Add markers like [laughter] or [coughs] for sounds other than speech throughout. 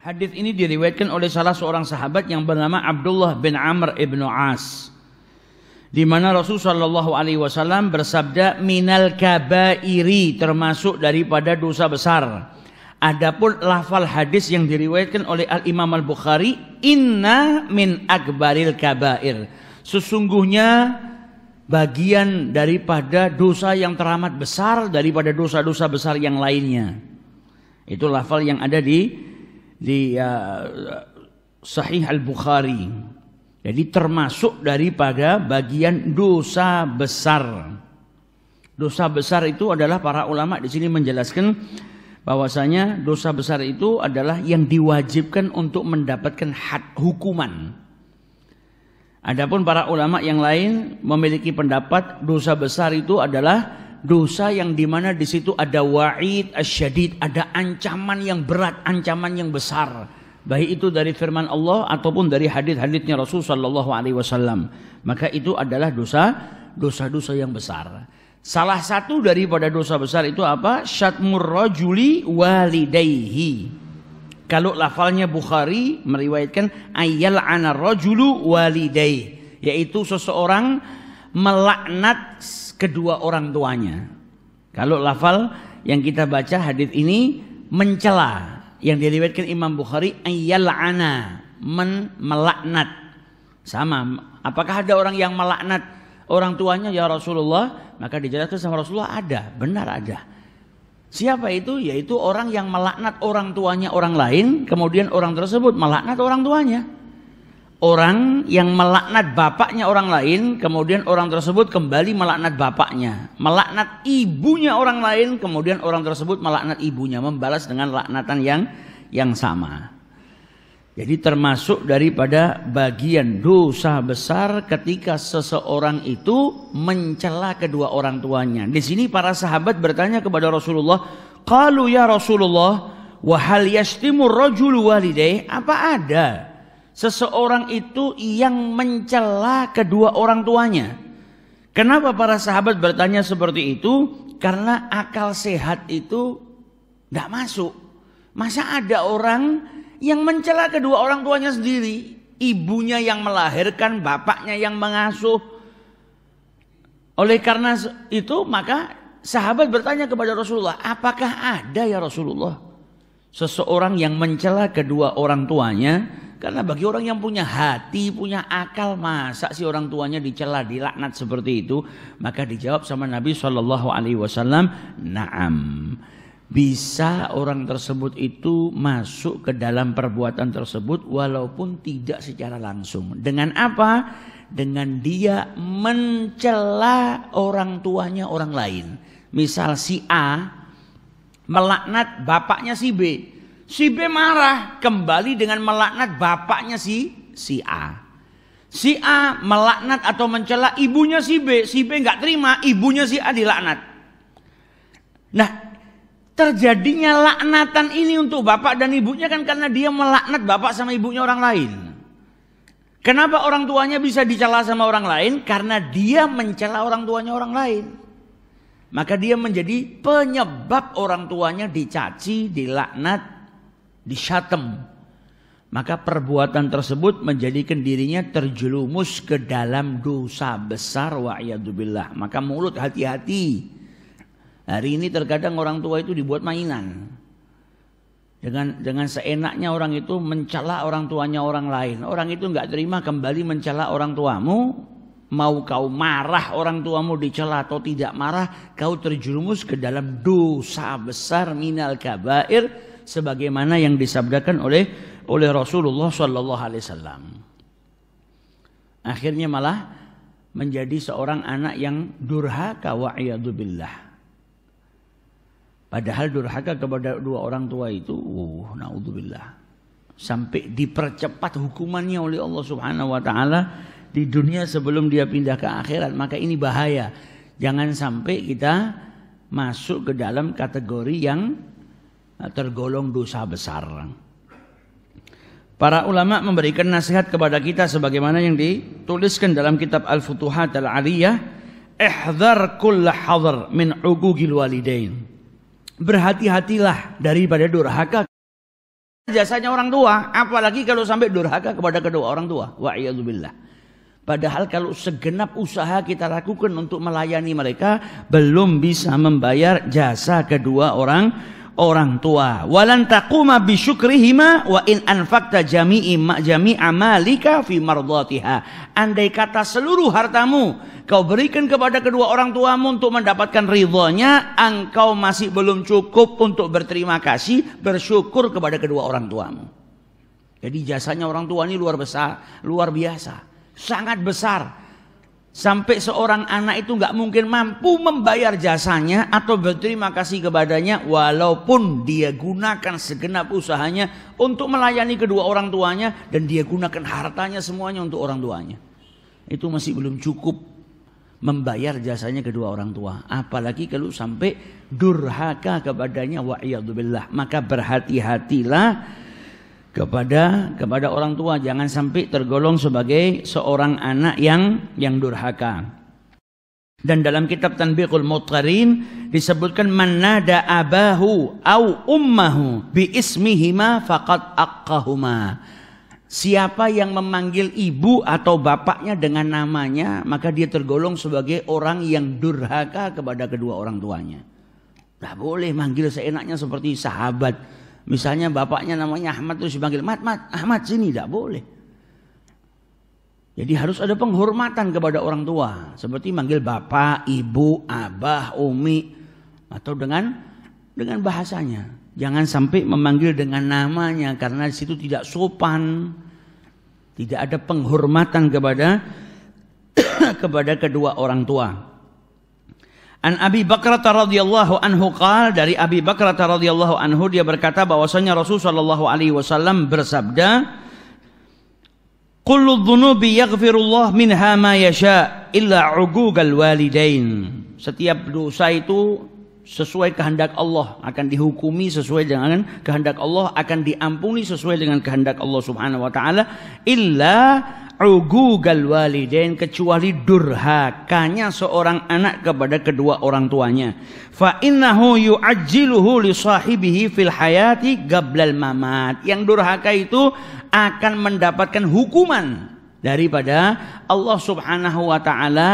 Hadis ini diriwayatkan oleh salah seorang sahabat yang bernama Abdullah bin Amr ibnu As. Di mana Rasulullah Shallallahu Alaihi Wasallam bersabda, minal kabairi termasuk daripada dosa besar. Adapun lafal hadis yang diriwayatkan oleh Al Imam Al Bukhari, inna min akbaril kabair. Sesungguhnya bagian daripada dosa yang teramat besar daripada dosa-dosa besar yang lainnya. Itu lafal yang ada di di ya, Sahih Al-Bukhari. Jadi termasuk daripada bagian dosa besar. Dosa besar itu adalah para ulama di sini menjelaskan bahwasanya dosa besar itu adalah yang diwajibkan untuk mendapatkan hak hukuman. Adapun para ulama yang lain memiliki pendapat dosa besar itu adalah dosa yang dimana di situ ada wa'id asyadid, ada ancaman yang berat, ancaman yang besar. Baik itu dari firman Allah ataupun dari hadith hadisnya Rasul Shallallahu Alaihi Wasallam. Maka itu adalah dosa, dosa-dosa yang besar. Salah satu daripada dosa besar itu apa? Syatmur rajuli walidayhi. Kalau lafalnya Bukhari meriwayatkan ayal anar rajulu walidayhi. Yaitu seseorang melaknat kedua orang tuanya. Kalau lafal yang kita baca hadis ini mencela yang diriwayatkan Imam Bukhari ayyal'ana men melaknat. Sama, apakah ada orang yang melaknat orang tuanya ya Rasulullah? Maka dijelaskan sama Rasulullah ada, benar ada. Siapa itu? Yaitu orang yang melaknat orang tuanya orang lain, kemudian orang tersebut melaknat orang tuanya orang yang melaknat bapaknya orang lain, kemudian orang tersebut kembali melaknat bapaknya, melaknat ibunya orang lain, kemudian orang tersebut melaknat ibunya, membalas dengan laknatan yang yang sama. Jadi termasuk daripada bagian dosa besar ketika seseorang itu mencela kedua orang tuanya. Di sini para sahabat bertanya kepada Rasulullah, kalau ya Rasulullah, wa hal rajul rajulu Apa ada seseorang itu yang mencela kedua orang tuanya. Kenapa para sahabat bertanya seperti itu? Karena akal sehat itu tidak masuk. Masa ada orang yang mencela kedua orang tuanya sendiri? Ibunya yang melahirkan, bapaknya yang mengasuh. Oleh karena itu maka sahabat bertanya kepada Rasulullah, apakah ada ya Rasulullah? Seseorang yang mencela kedua orang tuanya karena bagi orang yang punya hati, punya akal, masa si orang tuanya dicela, dilaknat seperti itu? Maka dijawab sama Nabi Shallallahu Alaihi Wasallam, naam. Bisa orang tersebut itu masuk ke dalam perbuatan tersebut walaupun tidak secara langsung. Dengan apa? Dengan dia mencela orang tuanya orang lain. Misal si A melaknat bapaknya si B. Si B marah kembali dengan melaknat bapaknya si si A. Si A melaknat atau mencela ibunya si B. Si B nggak terima, ibunya si A dilaknat. Nah, terjadinya laknatan ini untuk bapak dan ibunya kan karena dia melaknat bapak sama ibunya orang lain. Kenapa orang tuanya bisa dicela sama orang lain? Karena dia mencela orang tuanya orang lain. Maka dia menjadi penyebab orang tuanya dicaci, dilaknat, di Maka perbuatan tersebut menjadikan dirinya terjerumus ke dalam dosa besar wa'iyadzubillah. Maka mulut hati-hati. Hari ini terkadang orang tua itu dibuat mainan. Dengan dengan seenaknya orang itu mencela orang tuanya orang lain. Orang itu nggak terima kembali mencela orang tuamu. Mau kau marah orang tuamu dicela atau tidak marah, kau terjerumus ke dalam dosa besar minal kabair sebagaimana yang disabdakan oleh oleh Rasulullah Shallallahu Alaihi Wasallam. Akhirnya malah menjadi seorang anak yang durhaka wa billah. Padahal durhaka kepada dua orang tua itu, uh, naudzubillah. Sampai dipercepat hukumannya oleh Allah Subhanahu wa taala di dunia sebelum dia pindah ke akhirat, maka ini bahaya. Jangan sampai kita masuk ke dalam kategori yang Nah, tergolong dosa besar. Para ulama memberikan nasihat kepada kita sebagaimana yang dituliskan dalam kitab Al-Futuhat Al-Aliyah, "Ihdhar kull hadar min ugugil walidain." Berhati-hatilah daripada durhaka jasanya orang tua, apalagi kalau sampai durhaka kepada kedua orang tua. Wa Padahal kalau segenap usaha kita lakukan untuk melayani mereka belum bisa membayar jasa kedua orang tua orang tua. Walan taquma bi wa in anfakta jami'i jami amalika fi mardatiha. Andai kata seluruh hartamu kau berikan kepada kedua orang tuamu untuk mendapatkan ridhonya, engkau masih belum cukup untuk berterima kasih, bersyukur kepada kedua orang tuamu. Jadi jasanya orang tua ini luar besar, luar biasa, sangat besar Sampai seorang anak itu nggak mungkin mampu membayar jasanya atau berterima kasih kepadanya walaupun dia gunakan segenap usahanya untuk melayani kedua orang tuanya dan dia gunakan hartanya semuanya untuk orang tuanya. Itu masih belum cukup membayar jasanya kedua orang tua. Apalagi kalau sampai durhaka kepadanya wa maka berhati-hatilah kepada kepada orang tua jangan sampai tergolong sebagai seorang anak yang yang durhaka. Dan dalam kitab Tanbiqul Mutqarin disebutkan manada abahu au ummahu bi ismihima faqad aqqahuma. Siapa yang memanggil ibu atau bapaknya dengan namanya, maka dia tergolong sebagai orang yang durhaka kepada kedua orang tuanya. Tidak boleh manggil seenaknya seperti sahabat Misalnya bapaknya namanya Ahmad terus dipanggil Mat, Mat, Ahmad sini tidak boleh. Jadi harus ada penghormatan kepada orang tua. Seperti manggil bapak, ibu, abah, umi. Atau dengan dengan bahasanya. Jangan sampai memanggil dengan namanya karena di situ tidak sopan. Tidak ada penghormatan kepada [coughs] kepada kedua orang tua. An Abi Bakrah radhiyallahu anhu qal dari Abi Bakrah radhiyallahu anhu dia berkata bahwasanya Rasul sallallahu alaihi wasallam bersabda Kullu dhunubi yaghfirullah minha ma yasha illa uqugal walidain. Setiap dosa itu sesuai kehendak Allah akan dihukumi sesuai dengan kehendak Allah akan diampuni sesuai dengan kehendak Allah Subhanahu wa taala illa ugugal walidain kecuali durhakanya seorang anak kepada kedua orang tuanya fa innahu yu'ajjiluhu li sahibihi fil hayati gablal mamat yang durhaka itu akan mendapatkan hukuman daripada Allah Subhanahu wa taala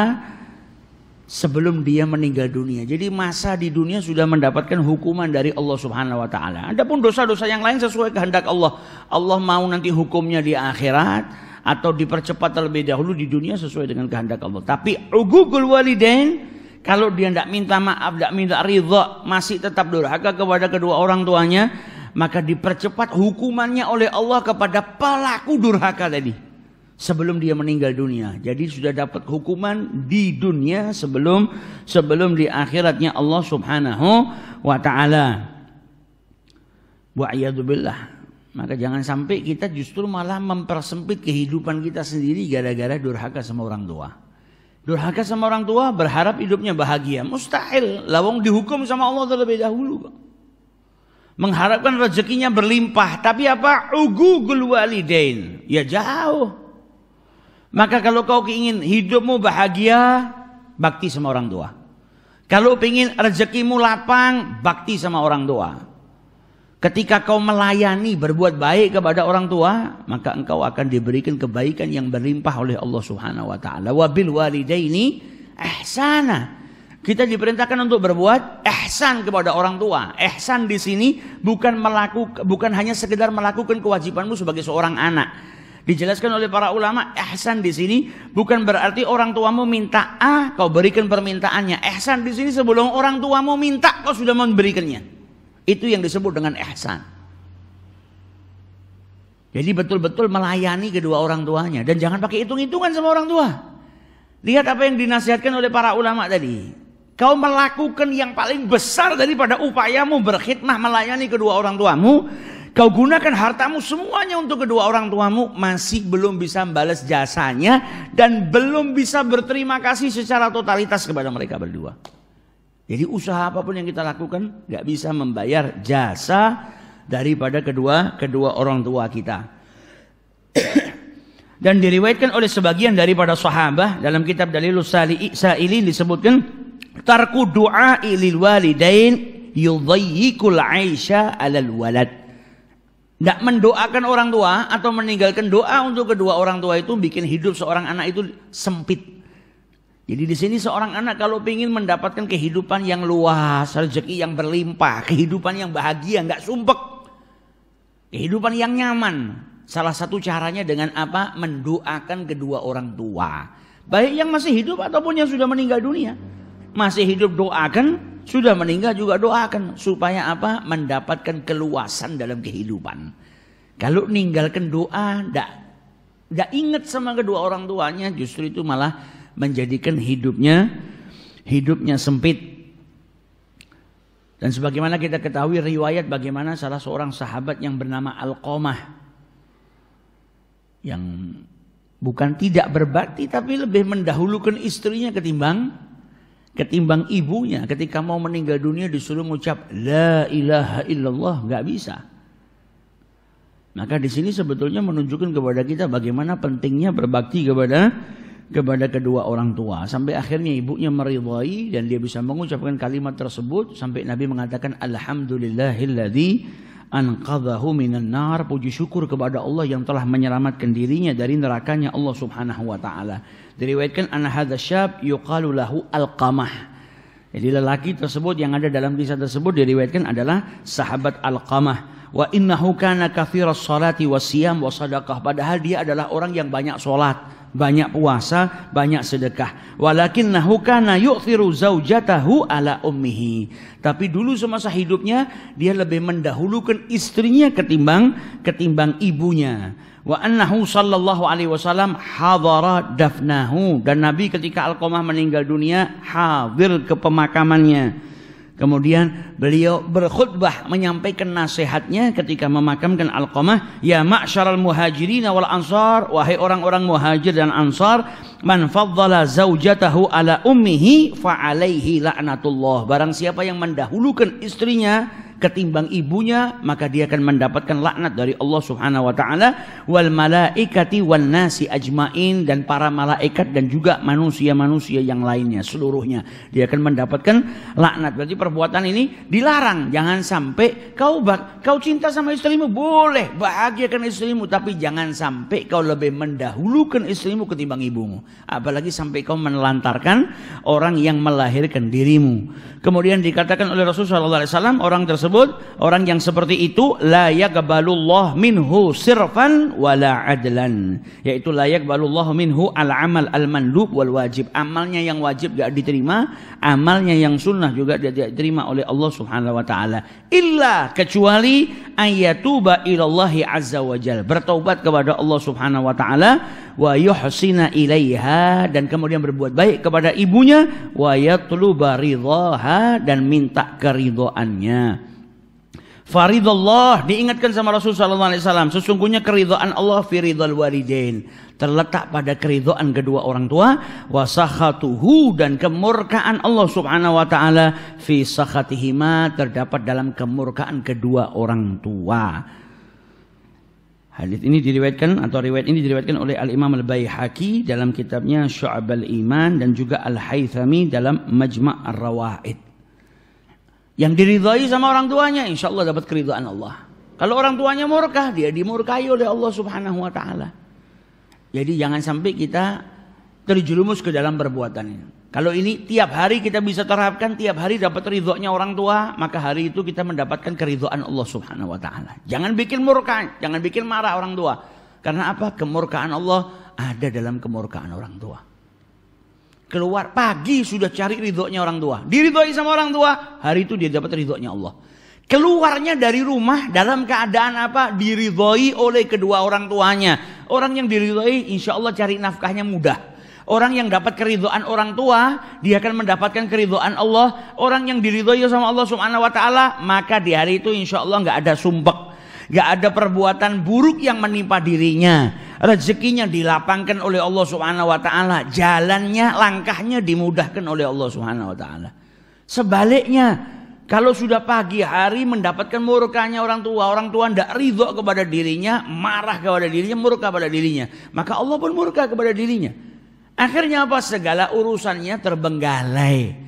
sebelum dia meninggal dunia. Jadi masa di dunia sudah mendapatkan hukuman dari Allah Subhanahu wa taala. Adapun dosa-dosa yang lain sesuai kehendak Allah. Allah mau nanti hukumnya di akhirat atau dipercepat terlebih dahulu di dunia sesuai dengan kehendak Allah. Tapi ugugul walidain kalau dia tidak minta maaf, tidak minta ridha, masih tetap durhaka kepada kedua orang tuanya, maka dipercepat hukumannya oleh Allah kepada pelaku durhaka tadi sebelum dia meninggal dunia. Jadi sudah dapat hukuman di dunia sebelum sebelum di akhiratnya Allah Subhanahu wa taala. Wa billah. Maka jangan sampai kita justru malah mempersempit kehidupan kita sendiri gara-gara durhaka sama orang tua. Durhaka sama orang tua berharap hidupnya bahagia. Mustahil. Lawang dihukum sama Allah terlebih dahulu. Mengharapkan rezekinya berlimpah. Tapi apa? Ugu walidain. Ya jauh. Maka kalau kau ingin hidupmu bahagia, bakti sama orang tua. Kalau ingin rezekimu lapang, bakti sama orang tua. Ketika kau melayani berbuat baik kepada orang tua, maka engkau akan diberikan kebaikan yang berlimpah oleh Allah Subhanahu wa taala. Wa bil walidaini ihsana. Kita diperintahkan untuk berbuat ihsan kepada orang tua. Ihsan di sini bukan melakukan bukan hanya sekedar melakukan kewajibanmu sebagai seorang anak, Dijelaskan oleh para ulama, ehsan di sini bukan berarti orang tuamu minta A, kau berikan permintaannya. ehsan di sini sebelum orang tuamu minta, kau sudah memberikannya. Itu yang disebut dengan ehsan Jadi betul-betul melayani kedua orang tuanya dan jangan pakai hitung-hitungan sama orang tua. Lihat apa yang dinasihatkan oleh para ulama tadi. Kau melakukan yang paling besar daripada upayamu berkhidmah melayani kedua orang tuamu Kau gunakan hartamu semuanya untuk kedua orang tuamu masih belum bisa membalas jasanya dan belum bisa berterima kasih secara totalitas kepada mereka berdua. Jadi usaha apapun yang kita lakukan nggak bisa membayar jasa daripada kedua kedua orang tua kita. [clears throat] dan diriwayatkan oleh sebagian daripada sahabat dalam kitab Dalilus Sa'ilin disebutkan tarku du'a ilil walidain yudhayyikul aisha alal walad tidak mendoakan orang tua atau meninggalkan doa untuk kedua orang tua itu bikin hidup seorang anak itu sempit. Jadi di sini seorang anak kalau ingin mendapatkan kehidupan yang luas, rezeki yang berlimpah, kehidupan yang bahagia, nggak sumpek, kehidupan yang nyaman. Salah satu caranya dengan apa? Mendoakan kedua orang tua. Baik yang masih hidup ataupun yang sudah meninggal dunia. Masih hidup doakan, sudah meninggal juga doakan supaya apa? Mendapatkan keluasan dalam kehidupan. Kalau ninggalkan doa, ndak ndak ingat sama kedua orang tuanya, justru itu malah menjadikan hidupnya hidupnya sempit. Dan sebagaimana kita ketahui riwayat bagaimana salah seorang sahabat yang bernama Al Alkomah yang bukan tidak berbakti tapi lebih mendahulukan istrinya ketimbang Ketimbang ibunya ketika mau meninggal dunia disuruh mengucap la ilaha illallah nggak bisa. Maka di sini sebetulnya menunjukkan kepada kita bagaimana pentingnya berbakti kepada kepada kedua orang tua sampai akhirnya ibunya meridhai dan dia bisa mengucapkan kalimat tersebut sampai Nabi mengatakan alhamdulillahilladzi anqadhahu minan nar puji syukur kepada Allah yang telah menyelamatkan dirinya dari nerakanya Allah Subhanahu wa taala. Diriwayatkan an hadasyab yuqalu lahu Alqamah. Jadi lelaki tersebut yang ada dalam kisah tersebut diriwayatkan adalah sahabat Alqamah. Wa innahu kana kafir salati wasiyam wa sadaqah. Padahal dia adalah orang yang banyak salat banyak puasa, banyak sedekah. Walakin nahukana yu'thiru zaujatahu ala ummihi. Tapi dulu semasa hidupnya dia lebih mendahulukan istrinya ketimbang ketimbang ibunya. Wa annahu sallallahu alaihi wasallam hadara dafnahu dan Nabi ketika Alqamah meninggal dunia hadir ke pemakamannya. Kemudian beliau berkhutbah menyampaikan nasihatnya ketika memakamkan al Alqamah, "Ya ma'syaral muhajirin wal ansar, wahai orang-orang muhajir dan ansar, man faddala zaujatahu ala ummihi fa alaihi la'natullah." Barang siapa yang mendahulukan istrinya ketimbang ibunya maka dia akan mendapatkan laknat dari Allah Subhanahu wa taala wal malaikati wan nasi ajmain dan para malaikat dan juga manusia-manusia yang lainnya seluruhnya dia akan mendapatkan laknat berarti perbuatan ini dilarang jangan sampai kau bak kau cinta sama istrimu boleh bahagiakan istrimu tapi jangan sampai kau lebih mendahulukan istrimu ketimbang ibumu apalagi sampai kau menelantarkan orang yang melahirkan dirimu kemudian dikatakan oleh Rasulullah SAW orang tersebut tersebut orang yang seperti itu layak balullah minhu sirfan wala adlan yaitu layak balullah minhu al amal al mandub wal wajib amalnya yang wajib gak diterima amalnya yang sunnah juga tidak diterima oleh Allah Subhanahu wa taala illa kecuali ayatuba ilallahi azza wajal bertaubat kepada Allah Subhanahu wa taala wa yuhsina ilaiha dan kemudian berbuat baik kepada ibunya wa yatluba ridhaha dan minta keridhaannya Faridullah diingatkan sama Rasul sallallahu alaihi wasallam, sesungguhnya keridhaan Allah fi walidain, terletak pada keridhaan kedua orang tua, Wasahatuhu dan kemurkaan Allah Subhanahu wa taala fi sakhatihima terdapat dalam kemurkaan kedua orang tua. Hadis ini diriwayatkan atau riwayat ini diriwayatkan oleh Al Imam Al Baihaqi dalam kitabnya Syu'ab Al Iman dan juga Al Haythami dalam Majma' Ar Rawaid. Yang diridhai sama orang tuanya, insya Allah dapat keridhaan Allah. Kalau orang tuanya murka, dia dimurkai oleh Allah Subhanahu wa taala. Jadi jangan sampai kita terjerumus ke dalam perbuatan ini. Kalau ini tiap hari kita bisa terapkan, tiap hari dapat ridhonya orang tua, maka hari itu kita mendapatkan keridhaan Allah Subhanahu wa taala. Jangan bikin murka, jangan bikin marah orang tua. Karena apa? Kemurkaan Allah ada dalam kemurkaan orang tua keluar pagi sudah cari ridhonya orang tua. Diridhoi sama orang tua, hari itu dia dapat ridhonya Allah. Keluarnya dari rumah dalam keadaan apa? Diridhoi oleh kedua orang tuanya. Orang yang diridhoi insya Allah cari nafkahnya mudah. Orang yang dapat keridhaan orang tua, dia akan mendapatkan keridhaan Allah. Orang yang diridhoi sama Allah Subhanahu wa taala, maka di hari itu insya Allah nggak ada sumpek, nggak ada perbuatan buruk yang menimpa dirinya rezekinya dilapangkan oleh Allah Subhanahu wa taala, jalannya, langkahnya dimudahkan oleh Allah Subhanahu wa taala. Sebaliknya, kalau sudah pagi hari mendapatkan murkanya orang tua, orang tua tidak ridho kepada dirinya, marah kepada dirinya, murka kepada dirinya, maka Allah pun murka kepada dirinya. Akhirnya apa? Segala urusannya terbenggalai.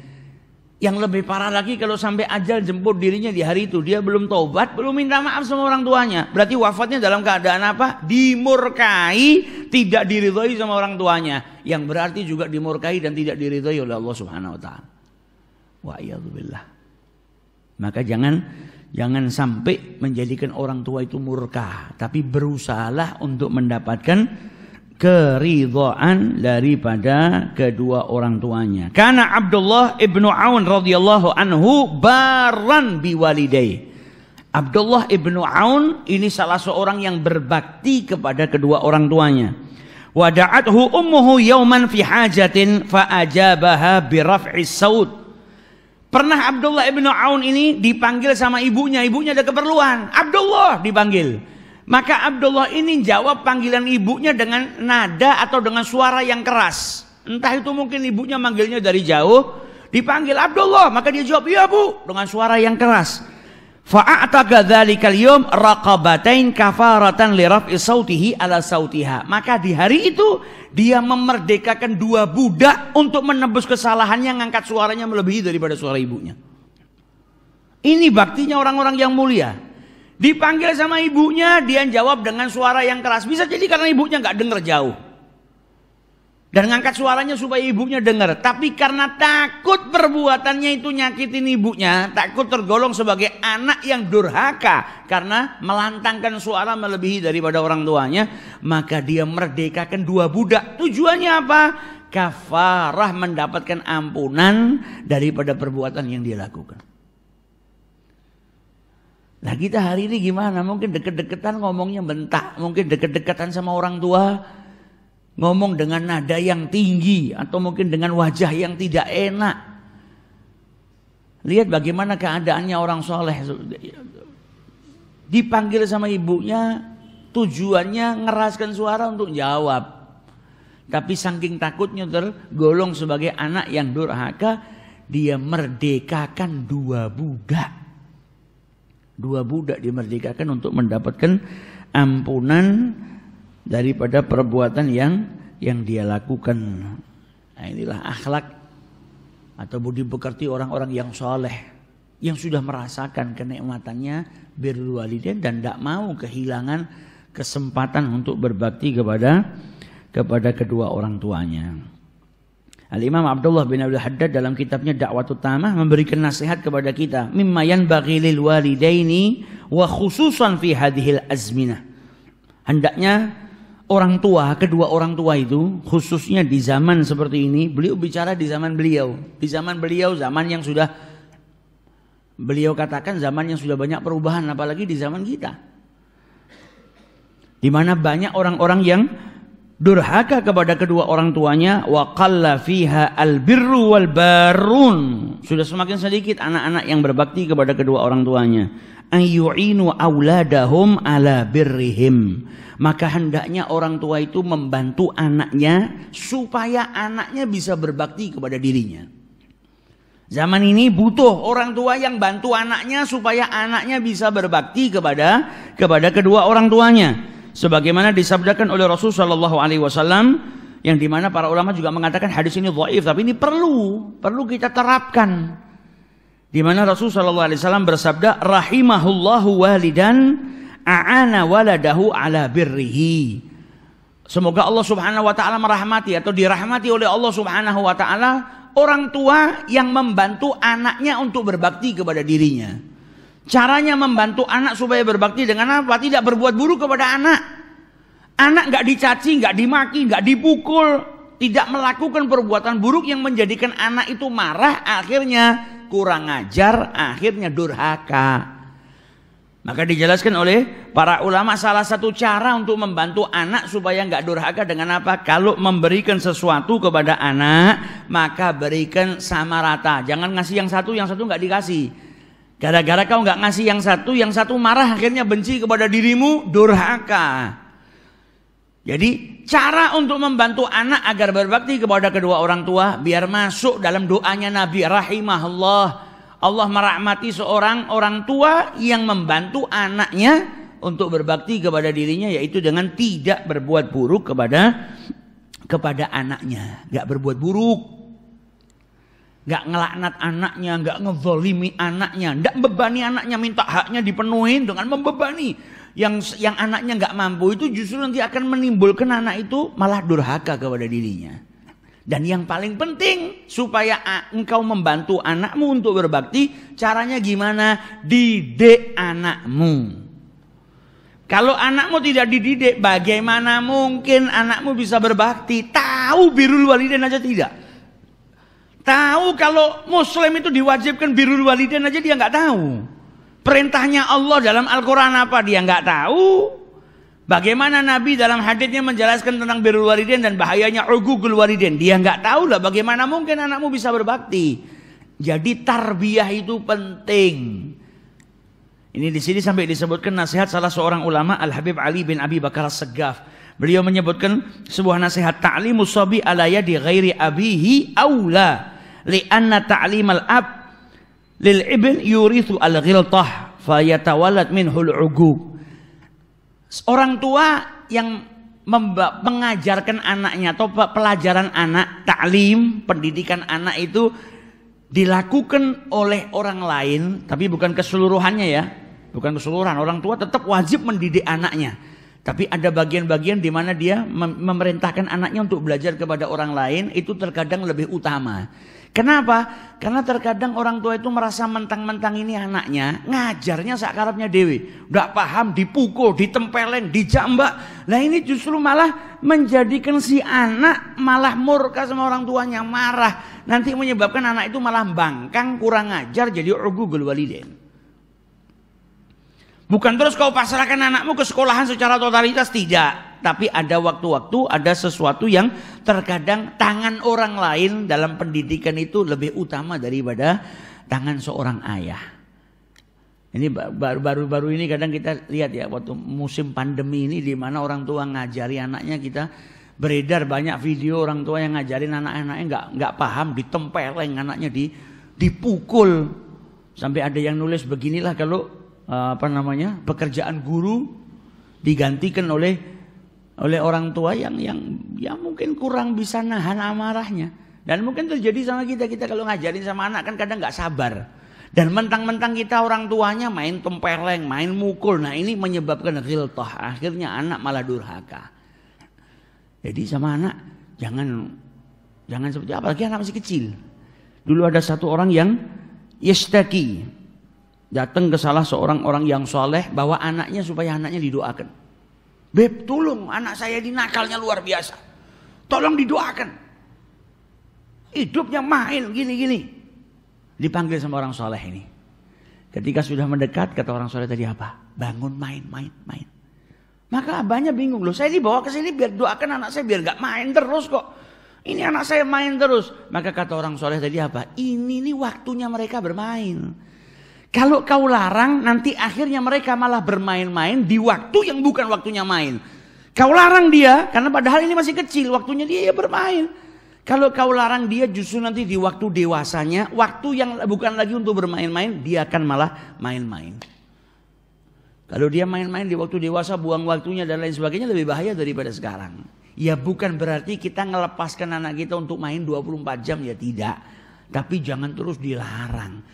Yang lebih parah lagi kalau sampai ajal jemput dirinya di hari itu. Dia belum taubat, belum minta maaf sama orang tuanya. Berarti wafatnya dalam keadaan apa? Dimurkai, tidak diridhoi sama orang tuanya. Yang berarti juga dimurkai dan tidak diridhoi oleh Allah subhanahu wa ta'ala. Wa'iyadzubillah. Maka jangan jangan sampai menjadikan orang tua itu murka. Tapi berusahalah untuk mendapatkan keridhaan daripada kedua orang tuanya. Karena Abdullah ibnu Aun radhiyallahu anhu baran biwalidai. Abdullah ibnu Aun ini salah seorang yang berbakti kepada kedua orang tuanya. Wada'athu ummuhu yauman fi hajatin fa'ajabaha biraf'i saud. Pernah Abdullah ibnu Aun ini dipanggil sama ibunya, ibunya ada keperluan. Abdullah dipanggil. Maka Abdullah ini jawab panggilan ibunya dengan nada atau dengan suara yang keras. Entah itu mungkin ibunya manggilnya dari jauh, dipanggil Abdullah, maka dia jawab, "Iya, Bu," dengan suara yang keras. Fa'ataka dhalikal yawm raqabatain kafaratan liraf'i raf'i sautihi ala sautiha. Maka di hari itu dia memerdekakan dua budak untuk menebus kesalahannya ngangkat suaranya melebihi daripada suara ibunya. Ini baktinya orang-orang yang mulia. Dipanggil sama ibunya, dia jawab dengan suara yang keras. Bisa jadi karena ibunya nggak dengar jauh. Dan ngangkat suaranya supaya ibunya dengar. Tapi karena takut perbuatannya itu nyakitin ibunya, takut tergolong sebagai anak yang durhaka karena melantangkan suara melebihi daripada orang tuanya, maka dia merdekakan dua budak. Tujuannya apa? Kafarah mendapatkan ampunan daripada perbuatan yang dia lakukan. Nah kita hari ini gimana? Mungkin deket-deketan ngomongnya bentak, mungkin deket-deketan sama orang tua, ngomong dengan nada yang tinggi atau mungkin dengan wajah yang tidak enak. Lihat bagaimana keadaannya orang soleh. Dipanggil sama ibunya, tujuannya ngeraskan suara untuk jawab. Tapi saking takutnya tergolong sebagai anak yang durhaka, dia merdekakan dua budak. Dua budak dimerdekakan untuk mendapatkan ampunan daripada perbuatan yang yang dia lakukan. Nah, inilah akhlak atau budi pekerti orang-orang yang soleh yang sudah merasakan kenikmatannya berwalidin dan tidak mau kehilangan kesempatan untuk berbakti kepada kepada kedua orang tuanya. Al-Imam Abdullah bin Abdul Haddad dalam kitabnya Dakwah Utama memberikan nasihat kepada kita mimma yan lil walidaini wa khususan fi hadhil azmina. Hendaknya orang tua, kedua orang tua itu khususnya di zaman seperti ini, beliau bicara di zaman beliau. Di zaman beliau zaman yang sudah beliau katakan zaman yang sudah banyak perubahan apalagi di zaman kita. Di mana banyak orang-orang yang durhaka kepada kedua orang tuanya wa qalla fiha birru wal barun sudah semakin sedikit anak-anak yang berbakti kepada kedua orang tuanya ayyu'inu auladahum ala birrihim maka hendaknya orang tua itu membantu anaknya supaya anaknya bisa berbakti kepada dirinya Zaman ini butuh orang tua yang bantu anaknya supaya anaknya bisa berbakti kepada kepada kedua orang tuanya sebagaimana disabdakan oleh Rasul Shallallahu alaihi wasallam yang dimana para ulama juga mengatakan hadis ini dhaif tapi ini perlu perlu kita terapkan dimana mana Rasul Shallallahu alaihi wasallam bersabda rahimahullahu walidan a'ana waladahu ala birrihi Semoga Allah Subhanahu wa taala merahmati atau dirahmati oleh Allah Subhanahu wa taala orang tua yang membantu anaknya untuk berbakti kepada dirinya. Caranya membantu anak supaya berbakti dengan apa? Tidak berbuat buruk kepada anak. Anak nggak dicaci, nggak dimaki, nggak dipukul, tidak melakukan perbuatan buruk yang menjadikan anak itu marah, akhirnya kurang ajar, akhirnya durhaka. Maka dijelaskan oleh para ulama salah satu cara untuk membantu anak supaya nggak durhaka dengan apa? Kalau memberikan sesuatu kepada anak, maka berikan sama rata. Jangan ngasih yang satu, yang satu nggak dikasih. Gara-gara kau nggak ngasih yang satu, yang satu marah akhirnya benci kepada dirimu, durhaka. Jadi cara untuk membantu anak agar berbakti kepada kedua orang tua biar masuk dalam doanya Nabi rahimahullah. Allah merahmati seorang orang tua yang membantu anaknya untuk berbakti kepada dirinya yaitu dengan tidak berbuat buruk kepada kepada anaknya, nggak berbuat buruk nggak ngelaknat anaknya, nggak ngevolimi anaknya, nggak bebani anaknya minta haknya dipenuhi dengan membebani yang yang anaknya nggak mampu itu justru nanti akan menimbulkan anak itu malah durhaka kepada dirinya. Dan yang paling penting supaya engkau membantu anakmu untuk berbakti, caranya gimana? Didik anakmu. Kalau anakmu tidak dididik, bagaimana mungkin anakmu bisa berbakti? Tahu birul walidin aja tidak. Tahu kalau muslim itu diwajibkan biru walidin aja dia nggak tahu. Perintahnya Allah dalam Al-Quran apa dia nggak tahu. Bagaimana Nabi dalam hadisnya menjelaskan tentang biru walidin dan bahayanya ugugul walidin Dia nggak tahu lah bagaimana mungkin anakmu bisa berbakti. Jadi tarbiyah itu penting. Ini di sini sampai disebutkan nasihat salah seorang ulama Al Habib Ali bin Abi Bakar Segaf. Beliau menyebutkan sebuah nasihat ta'limu sabi ala yadi ghairi abihi aula li'anna تعليم ab lil ibn yurithu al ghiltah fayatawalad orang tua yang mengajarkan anaknya atau pelajaran anak taklim pendidikan anak itu dilakukan oleh orang lain tapi bukan keseluruhannya ya bukan keseluruhan orang tua tetap wajib mendidik anaknya tapi ada bagian-bagian di mana dia memerintahkan anaknya untuk belajar kepada orang lain itu terkadang lebih utama. Kenapa? Karena terkadang orang tua itu merasa mentang-mentang ini anaknya ngajarnya sakarapnya dewi, nggak paham, dipukul, ditempeleng, dijambak. Nah ini justru malah menjadikan si anak malah murka sama orang tuanya, marah. Nanti menyebabkan anak itu malah bangkang, kurang ajar, jadi urgugul waliden. Bukan terus kau pasrahkan anakmu ke sekolahan secara totalitas tidak, tapi ada waktu-waktu ada sesuatu yang terkadang tangan orang lain dalam pendidikan itu lebih utama daripada tangan seorang ayah. Ini baru-baru ini kadang kita lihat ya waktu musim pandemi ini di mana orang tua ngajari anaknya kita beredar banyak video orang tua yang ngajarin anak-anaknya nggak nggak paham ditempeleng anaknya di dipukul sampai ada yang nulis beginilah kalau Eh, apa namanya pekerjaan guru digantikan oleh oleh orang tua yang yang ya mungkin kurang bisa nahan amarahnya dan mungkin terjadi sama kita kita kalau ngajarin sama anak kan kadang nggak sabar dan mentang-mentang kita orang tuanya main tempeleng main mukul nah ini menyebabkan ghiltah akhirnya anak malah durhaka jadi sama anak jangan jangan seperti lagi anak masih kecil dulu ada satu orang yang yestaki datang ke salah seorang orang yang soleh bawa anaknya supaya anaknya didoakan. Beb, tolong anak saya ini nakalnya luar biasa. Tolong didoakan. Hidupnya main gini-gini. Dipanggil sama orang soleh ini. Ketika sudah mendekat, kata orang soleh tadi apa? Bangun main, main, main. Maka abahnya bingung loh. Saya dibawa ke sini biar doakan anak saya biar gak main terus kok. Ini anak saya main terus. Maka kata orang soleh tadi apa? Ini nih waktunya mereka bermain. Kalau kau larang, nanti akhirnya mereka malah bermain-main di waktu yang bukan waktunya main. Kau larang dia, karena padahal ini masih kecil, waktunya dia ya bermain. Kalau kau larang dia justru nanti di waktu dewasanya, waktu yang bukan lagi untuk bermain-main, dia akan malah main-main. Kalau dia main-main di waktu dewasa, buang waktunya dan lain sebagainya lebih bahaya daripada sekarang. Ya bukan berarti kita ngelepaskan anak kita untuk main 24 jam, ya tidak. Tapi jangan terus dilarang.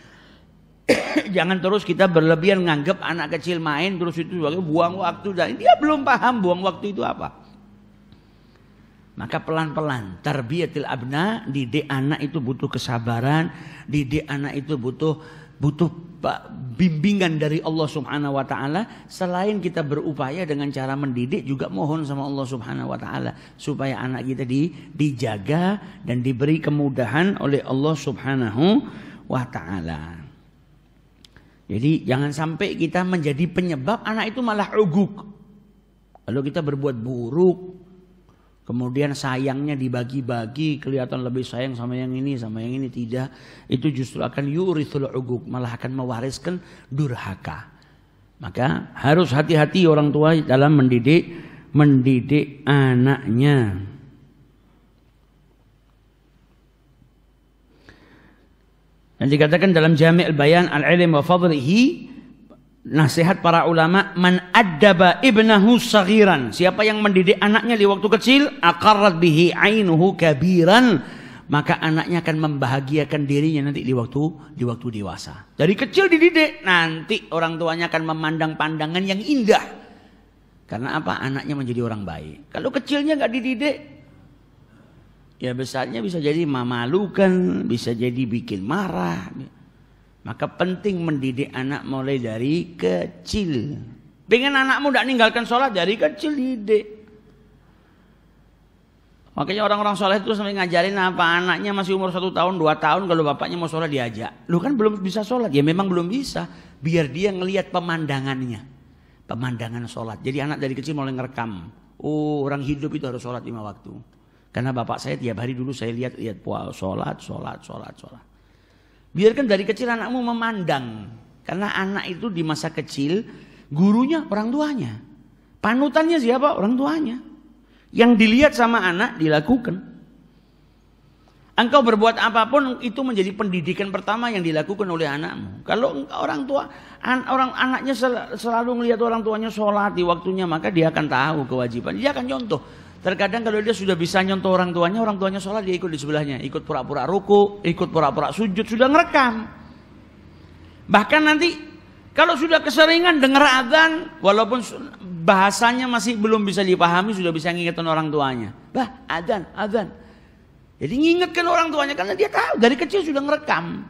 [coughs] jangan terus kita berlebihan nganggap anak kecil main terus itu buang waktu dan dia belum paham buang waktu itu apa. Maka pelan-pelan tarbiyatil abna didik anak itu butuh kesabaran, didik anak itu butuh butuh bimbingan dari Allah Subhanahu wa taala selain kita berupaya dengan cara mendidik juga mohon sama Allah Subhanahu wa taala supaya anak kita di, dijaga dan diberi kemudahan oleh Allah Subhanahu wa taala. Jadi jangan sampai kita menjadi penyebab anak itu malah uguk. Lalu kita berbuat buruk, kemudian sayangnya dibagi-bagi, kelihatan lebih sayang sama yang ini, sama yang ini tidak, itu justru akan yurithul uguk, malah akan mewariskan durhaka. Maka harus hati-hati orang tua dalam mendidik mendidik anaknya. Dan dikatakan dalam Jami' al-Bayan al-Ilm wa Fadlihi nasihat para ulama man addaba ibnahu saghiran. Siapa yang mendidik anaknya di waktu kecil, aqarrat bihi ainuhu kabiran, maka anaknya akan membahagiakan dirinya nanti di waktu di waktu dewasa. Dari kecil dididik, nanti orang tuanya akan memandang pandangan yang indah. Karena apa? Anaknya menjadi orang baik. Kalau kecilnya nggak dididik, Ya besarnya bisa jadi memalukan, bisa jadi bikin marah. Maka penting mendidik anak mulai dari kecil. Pengen anakmu tidak ninggalkan sholat dari kecil didik. Makanya orang-orang sholat itu sampai ngajarin apa anaknya masih umur satu tahun, dua tahun kalau bapaknya mau sholat diajak. Lu kan belum bisa sholat. Ya memang belum bisa. Biar dia ngelihat pemandangannya. Pemandangan sholat. Jadi anak dari kecil mulai ngerekam. Oh orang hidup itu harus sholat lima waktu. Karena bapak saya tiap hari dulu saya lihat lihat puasa, sholat, sholat, sholat, sholat. Biarkan dari kecil anakmu memandang. Karena anak itu di masa kecil gurunya orang tuanya. Panutannya siapa? Orang tuanya. Yang dilihat sama anak dilakukan. Engkau berbuat apapun itu menjadi pendidikan pertama yang dilakukan oleh anakmu. Kalau orang tua an, orang anaknya sel, selalu melihat orang tuanya sholat di waktunya, maka dia akan tahu kewajiban. Dia akan contoh. Terkadang kalau dia sudah bisa nyontoh orang tuanya, orang tuanya sholat dia ikut di sebelahnya, ikut pura-pura ruku, ikut pura-pura sujud, sudah ngerekam. Bahkan nanti kalau sudah keseringan dengar adzan, walaupun bahasanya masih belum bisa dipahami, sudah bisa ngingetin orang tuanya. Bah, adzan, adzan. Jadi ngingetkan orang tuanya karena dia tahu dari kecil sudah ngerekam.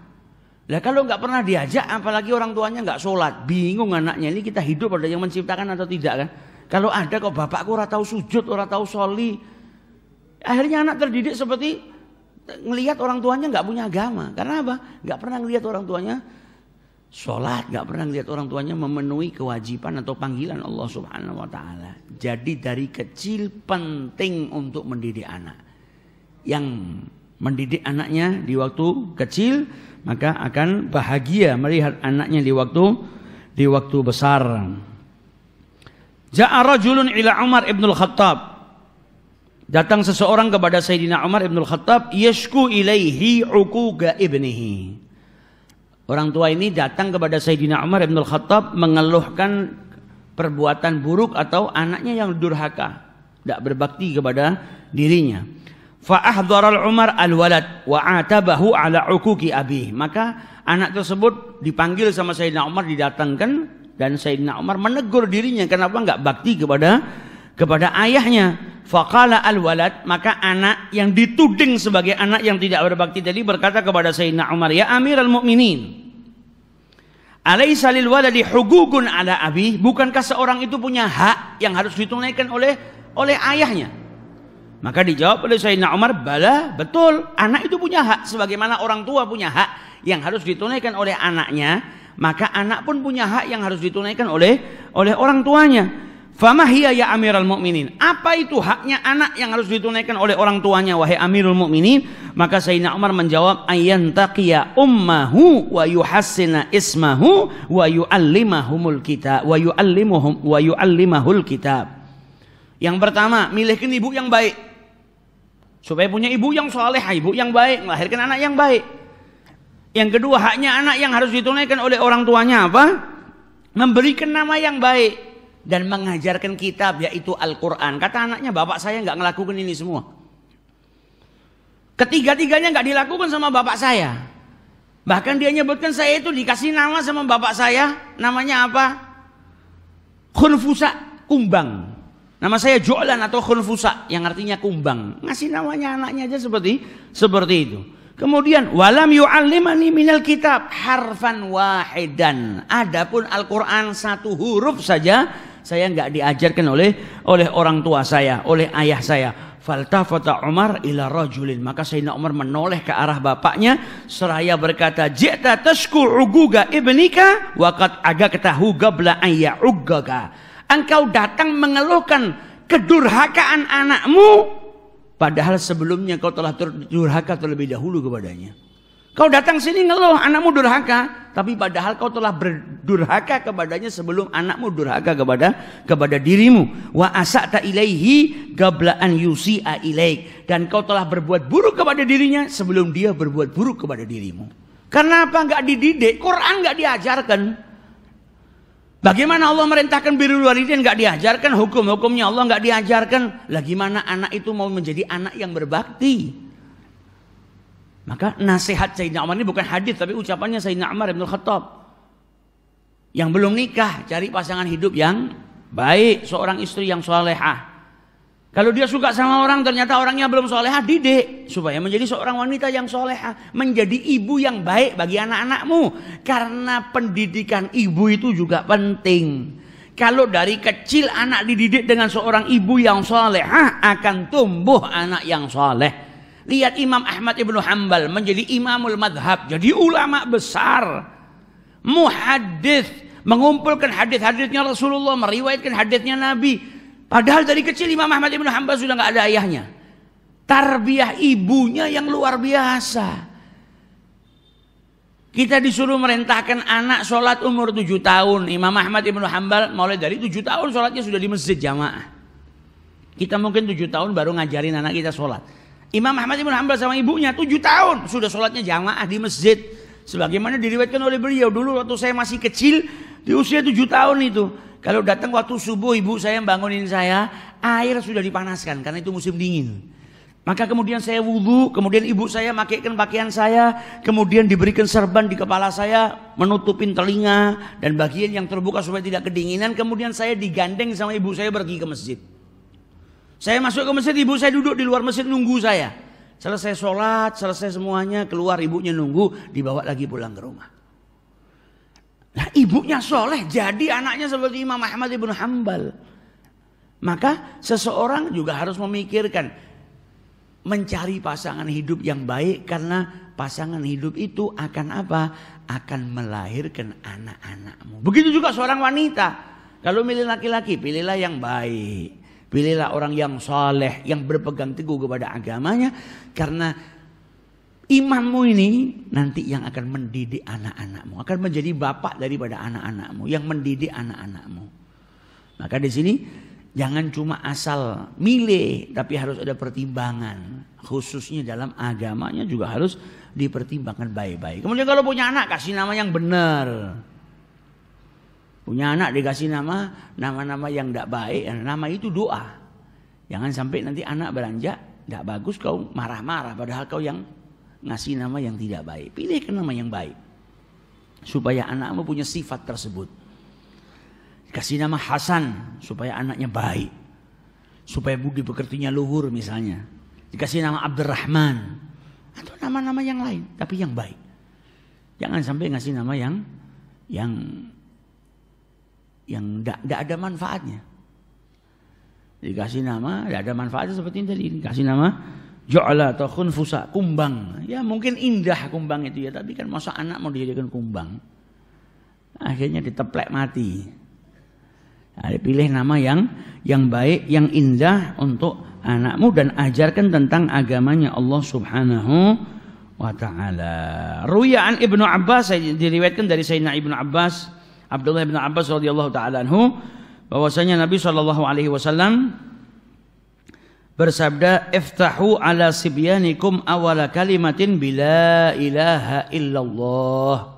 Lah kalau nggak pernah diajak, apalagi orang tuanya nggak sholat, bingung anaknya ini kita hidup ada yang menciptakan atau tidak kan? Kalau ada kok bapakku ora tahu sujud, ora tahu soli. Akhirnya anak terdidik seperti ngelihat orang tuanya nggak punya agama. Karena apa? Nggak pernah ngelihat orang tuanya sholat, nggak pernah ngelihat orang tuanya memenuhi kewajiban atau panggilan Allah Subhanahu Wa Taala. Jadi dari kecil penting untuk mendidik anak. Yang mendidik anaknya di waktu kecil maka akan bahagia melihat anaknya di waktu di waktu besar. Ja'a rajulun ila Umar ibn al-Khattab. Datang seseorang kepada Sayyidina Umar ibn al-Khattab. Yashku ilaihi ukuga ibnihi. Orang tua ini datang kepada Sayyidina Umar ibn al-Khattab mengeluhkan perbuatan buruk atau anaknya yang durhaka. Tidak berbakti kepada dirinya. Fa'ahdharal Umar al-walad wa'atabahu ala ukuki abih. Maka anak tersebut dipanggil sama Sayyidina Umar didatangkan dan Sayyidina Umar menegur dirinya kenapa enggak bakti kepada kepada ayahnya faqala al-walad maka anak yang dituding sebagai anak yang tidak berbakti tadi berkata kepada Sayyidina Umar ya Amirul Mukminin Alaisa lil waladi hugugun ala abi bukankah seorang itu punya hak yang harus ditunaikan oleh oleh ayahnya maka dijawab oleh Sayyidina Umar, bala betul anak itu punya hak sebagaimana orang tua punya hak yang harus ditunaikan oleh anaknya maka anak pun punya hak yang harus ditunaikan oleh oleh orang tuanya. Famahiya ya Amirul Mukminin. Apa itu haknya anak yang harus ditunaikan oleh orang tuanya wahai Amirul Mukminin? Maka Sayyidina Umar menjawab taqiya ummahu wa yuhassina ismahu wa yuallimahumul kitab wa yuallimuhum wa yuallimahul kitab. Yang pertama, milihkan ibu yang baik. Supaya punya ibu yang soleh, ibu yang baik, melahirkan anak yang baik. Yang kedua haknya anak yang harus ditunaikan oleh orang tuanya apa? Memberikan nama yang baik dan mengajarkan kitab yaitu Al-Quran. Kata anaknya bapak saya nggak ngelakukan ini semua. Ketiga-tiganya nggak dilakukan sama bapak saya. Bahkan dia nyebutkan saya itu dikasih nama sama bapak saya. Namanya apa? Khunfusa Kumbang. Nama saya Jolan atau Khunfusa yang artinya kumbang. Ngasih namanya anaknya aja seperti seperti itu. Kemudian walam yu'allimani minal kitab harfan wahidan. Adapun Al-Qur'an satu huruf saja saya nggak diajarkan oleh oleh orang tua saya, oleh ayah saya. Faltafata Umar ila rajulin. Maka Sayyidina Umar menoleh ke arah bapaknya seraya berkata, "Jita tesku uguga ibnika wakat aga ketahu gabla ayya ugaga." Engkau datang mengeluhkan kedurhakaan anakmu Padahal sebelumnya kau telah durhaka terlebih dahulu kepadanya. Kau datang sini ngeluh anakmu durhaka, tapi padahal kau telah berdurhaka kepadanya sebelum anakmu durhaka kepada kepada dirimu. Wa asata ilaihi gablaan yusi'a ilaik dan kau telah berbuat buruk kepada dirinya sebelum dia berbuat buruk kepada dirimu. Kenapa enggak dididik? Quran enggak diajarkan. Bagaimana Allah merintahkan biru luar ini nggak diajarkan hukum-hukumnya Allah nggak diajarkan. Bagaimana anak itu mau menjadi anak yang berbakti? Maka nasihat Sayyidina Umar ini bukan hadis tapi ucapannya Sayyidina Umar bin Khattab. Yang belum nikah cari pasangan hidup yang baik, seorang istri yang solehah. Kalau dia suka sama orang ternyata orangnya belum soleha, didik supaya menjadi seorang wanita yang soleha, menjadi ibu yang baik bagi anak-anakmu. Karena pendidikan ibu itu juga penting. Kalau dari kecil anak dididik dengan seorang ibu yang solehah akan tumbuh anak yang soleh. Lihat Imam Ahmad Ibn Hanbal menjadi imamul madhab, jadi ulama besar. Muhaddis, mengumpulkan hadith-hadithnya Rasulullah, meriwayatkan hadithnya Nabi, Padahal dari kecil Imam Ahmad Ibn Hanbal sudah nggak ada ayahnya. Tarbiyah ibunya yang luar biasa. Kita disuruh merentahkan anak sholat umur 7 tahun. Imam Ahmad Ibn Hanbal mulai dari 7 tahun sholatnya sudah di masjid jamaah. Kita mungkin 7 tahun baru ngajarin anak kita sholat. Imam Ahmad Ibn Hanbal sama ibunya 7 tahun sudah sholatnya jamaah di masjid. Sebagaimana diriwayatkan oleh beliau dulu waktu saya masih kecil di usia 7 tahun itu. Kalau datang waktu subuh ibu saya bangunin saya, air sudah dipanaskan karena itu musim dingin. Maka kemudian saya wudhu, kemudian ibu saya makaikan pakaian saya, kemudian diberikan serban di kepala saya, menutupin telinga dan bagian yang terbuka supaya tidak kedinginan. Kemudian saya digandeng sama ibu saya pergi ke masjid. Saya masuk ke masjid, ibu saya duduk di luar masjid nunggu saya. Selesai sholat, selesai semuanya, keluar ibunya nunggu, dibawa lagi pulang ke rumah. Nah, ibunya soleh, jadi anaknya seperti Imam Ahmad ibn Hambal. Maka seseorang juga harus memikirkan mencari pasangan hidup yang baik karena pasangan hidup itu akan apa? Akan melahirkan anak-anakmu. Begitu juga seorang wanita. Kalau milih laki-laki, pilihlah yang baik. Pilihlah orang yang soleh, yang berpegang teguh kepada agamanya. Karena Imanmu ini nanti yang akan mendidik anak-anakmu, akan menjadi bapak daripada anak-anakmu, yang mendidik anak-anakmu. Maka di sini jangan cuma asal milih, tapi harus ada pertimbangan. Khususnya dalam agamanya juga harus dipertimbangkan baik-baik. Kemudian kalau punya anak kasih nama yang benar. Punya anak dikasih nama nama-nama yang tidak baik, nama itu doa. Jangan sampai nanti anak beranjak tidak bagus kau marah-marah padahal kau yang ngasih nama yang tidak baik. Pilih ke nama yang baik. Supaya anakmu punya sifat tersebut. Kasih nama Hasan supaya anaknya baik. Supaya budi pekertinya luhur misalnya. Dikasih nama Abdurrahman. Atau nama-nama yang lain. Tapi yang baik. Jangan sampai ngasih nama yang yang yang tidak ada manfaatnya. Dikasih nama, tidak ada manfaatnya seperti ini tadi. Dikasih nama Jo'la atau fusa kumbang. Ya mungkin indah kumbang itu ya, tapi kan masa anak mau dijadikan kumbang. Akhirnya diteplek mati. Nah, pilih nama yang yang baik, yang indah untuk anakmu dan ajarkan tentang agamanya Allah Subhanahu wa taala. Ruyan Ibnu Abbas diriwayatkan dari Sayyidina Ibnu Abbas, Abdullah ibnu Abbas radhiyallahu taala anhu bahwasanya Nabi saw alaihi wasallam bersabda iftahu ala sibyanikum awala kalimatin bila ilaha illallah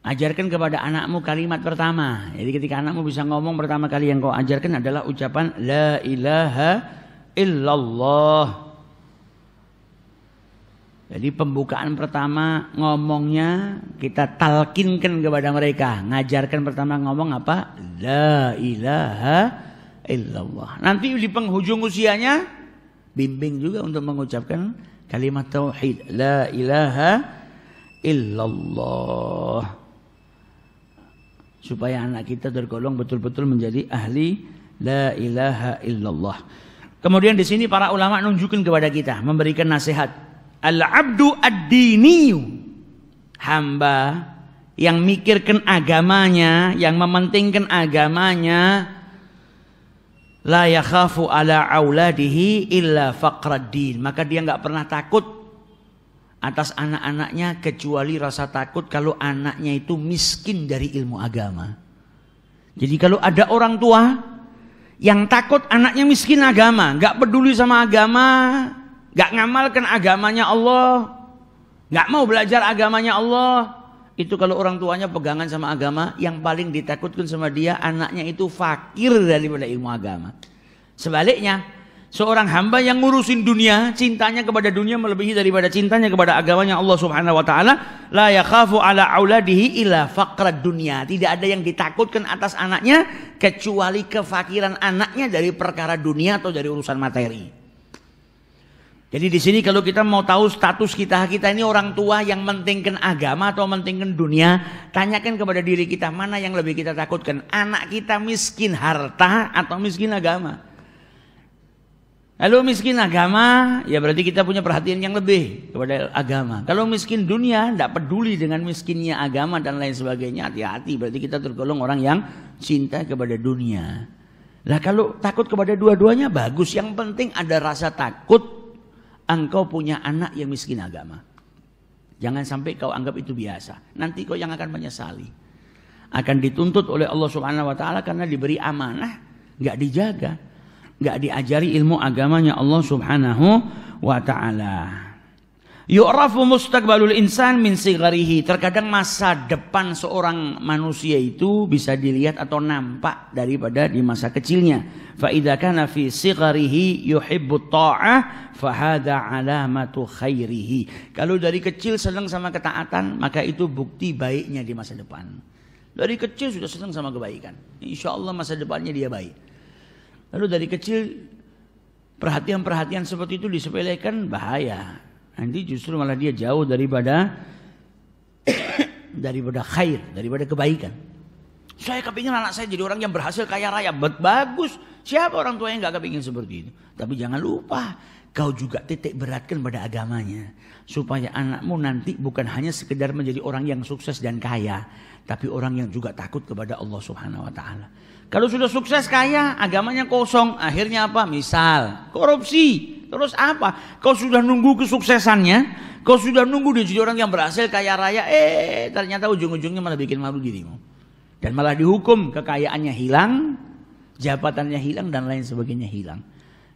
ajarkan kepada anakmu kalimat pertama jadi ketika anakmu bisa ngomong pertama kali yang kau ajarkan adalah ucapan la ilaha illallah jadi pembukaan pertama ngomongnya kita talkinkan kepada mereka. Ngajarkan pertama ngomong apa? La ilaha illallah. Nanti di penghujung usianya bimbing juga untuk mengucapkan kalimat tauhid la ilaha illallah. Supaya anak kita tergolong betul-betul menjadi ahli la ilaha illallah. Kemudian di sini para ulama nunjukin kepada kita memberikan nasihat. Al-abdu ad-diniyu. Hamba yang mikirkan agamanya, yang mementingkan agamanya, la yakhafu ala auladihi illa faqraddin. Maka dia nggak pernah takut atas anak-anaknya kecuali rasa takut kalau anaknya itu miskin dari ilmu agama. Jadi kalau ada orang tua yang takut anaknya miskin agama, nggak peduli sama agama, nggak ngamalkan agamanya Allah, nggak mau belajar agamanya Allah, itu kalau orang tuanya pegangan sama agama, yang paling ditakutkan sama dia anaknya itu fakir daripada ilmu agama. Sebaliknya, seorang hamba yang ngurusin dunia, cintanya kepada dunia melebihi daripada cintanya kepada agamanya Allah Subhanahu wa taala, la yakhafu ala auladihi ila faqrad dunia. Tidak ada yang ditakutkan atas anaknya kecuali kefakiran anaknya dari perkara dunia atau dari urusan materi. Jadi di sini kalau kita mau tahu status kita kita ini orang tua yang mentingkan agama atau mentingkan dunia, tanyakan kepada diri kita mana yang lebih kita takutkan, anak kita miskin harta atau miskin agama. Kalau miskin agama, ya berarti kita punya perhatian yang lebih kepada agama. Kalau miskin dunia, tidak peduli dengan miskinnya agama dan lain sebagainya, hati-hati. Berarti kita tergolong orang yang cinta kepada dunia. Lah kalau takut kepada dua-duanya bagus, yang penting ada rasa takut engkau punya anak yang miskin agama. Jangan sampai kau anggap itu biasa. Nanti kau yang akan menyesali. Akan dituntut oleh Allah Subhanahu wa taala karena diberi amanah, nggak dijaga, nggak diajari ilmu agamanya Allah Subhanahu wa taala. Yu'rafu mustaqbalul insan min sigarihi. Terkadang masa depan seorang manusia itu bisa dilihat atau nampak daripada di masa kecilnya. Fa idza kana fi sigarihi yuhibbu ta'ah fa hadza alamatu khairihi. Kalau dari kecil senang sama ketaatan, maka itu bukti baiknya di masa depan. Dari kecil sudah senang sama kebaikan. Insya Allah masa depannya dia baik. Lalu dari kecil perhatian-perhatian seperti itu disepelekan bahaya nanti justru malah dia jauh daripada [coughs] daripada khair, daripada kebaikan. Saya kepingin anak saya jadi orang yang berhasil kaya raya. bet Bagus. Siapa orang tua yang nggak kepingin seperti itu? Tapi jangan lupa, kau juga titik beratkan pada agamanya. Supaya anakmu nanti bukan hanya sekedar menjadi orang yang sukses dan kaya. Tapi orang yang juga takut kepada Allah subhanahu wa ta'ala. Kalau sudah sukses kaya, agamanya kosong. Akhirnya apa? Misal, korupsi. Terus apa? Kau sudah nunggu kesuksesannya, kau sudah nunggu dia jadi orang yang berhasil kaya raya, eh ternyata ujung-ujungnya malah bikin malu dirimu. Dan malah dihukum, kekayaannya hilang, jabatannya hilang dan lain sebagainya hilang.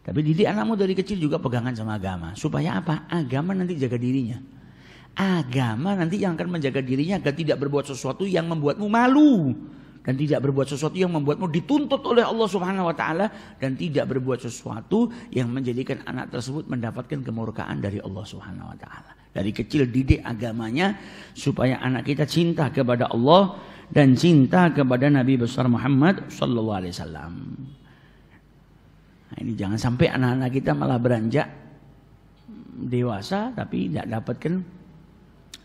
Tapi didik anakmu dari kecil juga pegangan sama agama. Supaya apa? Agama nanti jaga dirinya. Agama nanti yang akan menjaga dirinya agar tidak berbuat sesuatu yang membuatmu malu dan tidak berbuat sesuatu yang membuatmu dituntut oleh Allah Subhanahu wa taala dan tidak berbuat sesuatu yang menjadikan anak tersebut mendapatkan kemurkaan dari Allah Subhanahu wa taala. Dari kecil didik agamanya supaya anak kita cinta kepada Allah dan cinta kepada Nabi besar Muhammad sallallahu alaihi wasallam. Nah, ini jangan sampai anak-anak kita malah beranjak dewasa tapi tidak dapatkan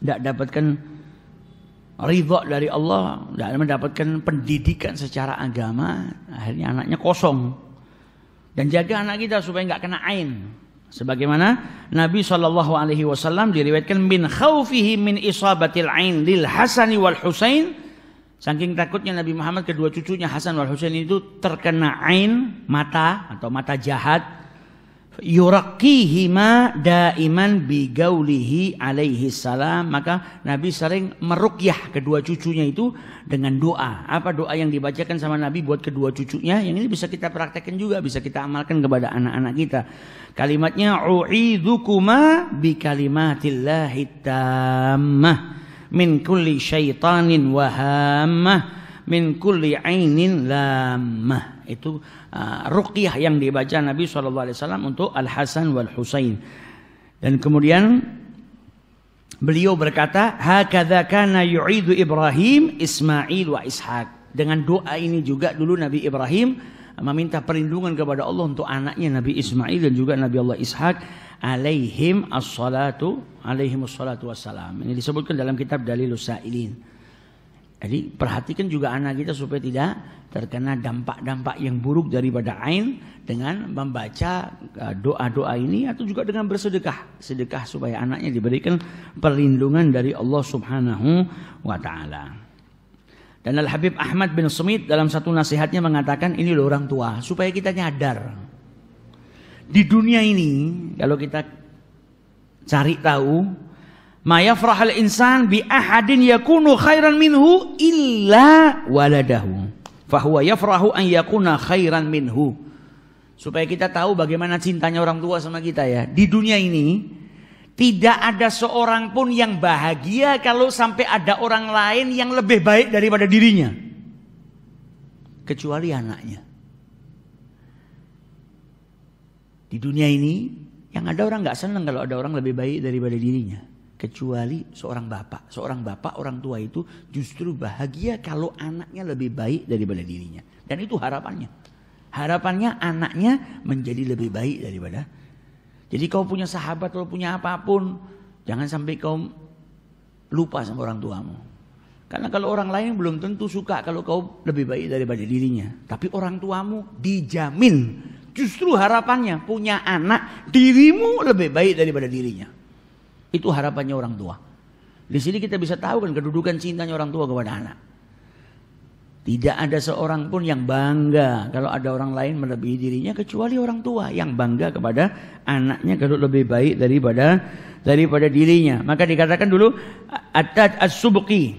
tidak dapatkan ridho dari Allah dan mendapatkan pendidikan secara agama akhirnya anaknya kosong dan jaga anak kita supaya nggak kena ain sebagaimana Nabi Shallallahu Alaihi Wasallam diriwayatkan min khawfihi min isabatil ain lil Hasan wal Husain saking takutnya Nabi Muhammad kedua cucunya Hasan wal Husain itu terkena ain mata atau mata jahat yurakihima daiman bigaulihi alaihi salam maka Nabi sering merukyah kedua cucunya itu dengan doa apa doa yang dibacakan sama Nabi buat kedua cucunya yang ini bisa kita praktekkan juga bisa kita amalkan kepada anak-anak kita kalimatnya uidukuma bi kalimatillahi tammah min kulli syaitanin wahammah min kulli ainin lammah itu uh, ruqyah yang dibaca Nabi SAW untuk Al Hasan wal Husain. Dan kemudian beliau berkata, "Hakadza kana yu'idu Ibrahim, Ismail wa Ishaq." Dengan doa ini juga dulu Nabi Ibrahim meminta perlindungan kepada Allah untuk anaknya Nabi Ismail dan juga Nabi Allah Ishak alaihim as-salatu alaihim as-salatu wassalam. Ini disebutkan dalam kitab Dalilus Sa'ilin. Jadi perhatikan juga anak kita supaya tidak terkena dampak-dampak yang buruk daripada ain dengan membaca e, doa-doa ini atau juga dengan bersedekah. Sedekah supaya anaknya diberikan perlindungan dari Allah Subhanahu wa taala. Dan Al Habib Ahmad bin Sumit dalam satu nasihatnya mengatakan ini loh orang tua supaya kita nyadar. Di dunia ini kalau kita cari tahu mayafrahal insan bi ahadin yakunu khairan minhu illa waladahu fahuwa yafrahu an yakuna khairan minhu supaya kita tahu bagaimana cintanya orang tua sama kita ya di dunia ini tidak ada seorang pun yang bahagia kalau sampai ada orang lain yang lebih baik daripada dirinya kecuali anaknya di dunia ini yang ada orang nggak senang kalau ada orang lebih baik daripada dirinya kecuali seorang bapak. Seorang bapak, orang tua itu justru bahagia kalau anaknya lebih baik daripada dirinya. Dan itu harapannya. Harapannya anaknya menjadi lebih baik daripada. Jadi kau punya sahabat, kau punya apapun, jangan sampai kau lupa sama orang tuamu. Karena kalau orang lain belum tentu suka kalau kau lebih baik daripada dirinya. Tapi orang tuamu dijamin justru harapannya punya anak dirimu lebih baik daripada dirinya. Itu harapannya orang tua. Di sini kita bisa tahu kan kedudukan cintanya orang tua kepada anak. Tidak ada seorang pun yang bangga kalau ada orang lain melebihi dirinya kecuali orang tua yang bangga kepada anaknya kalau lebih baik daripada daripada dirinya. Maka dikatakan dulu atat as-subqi.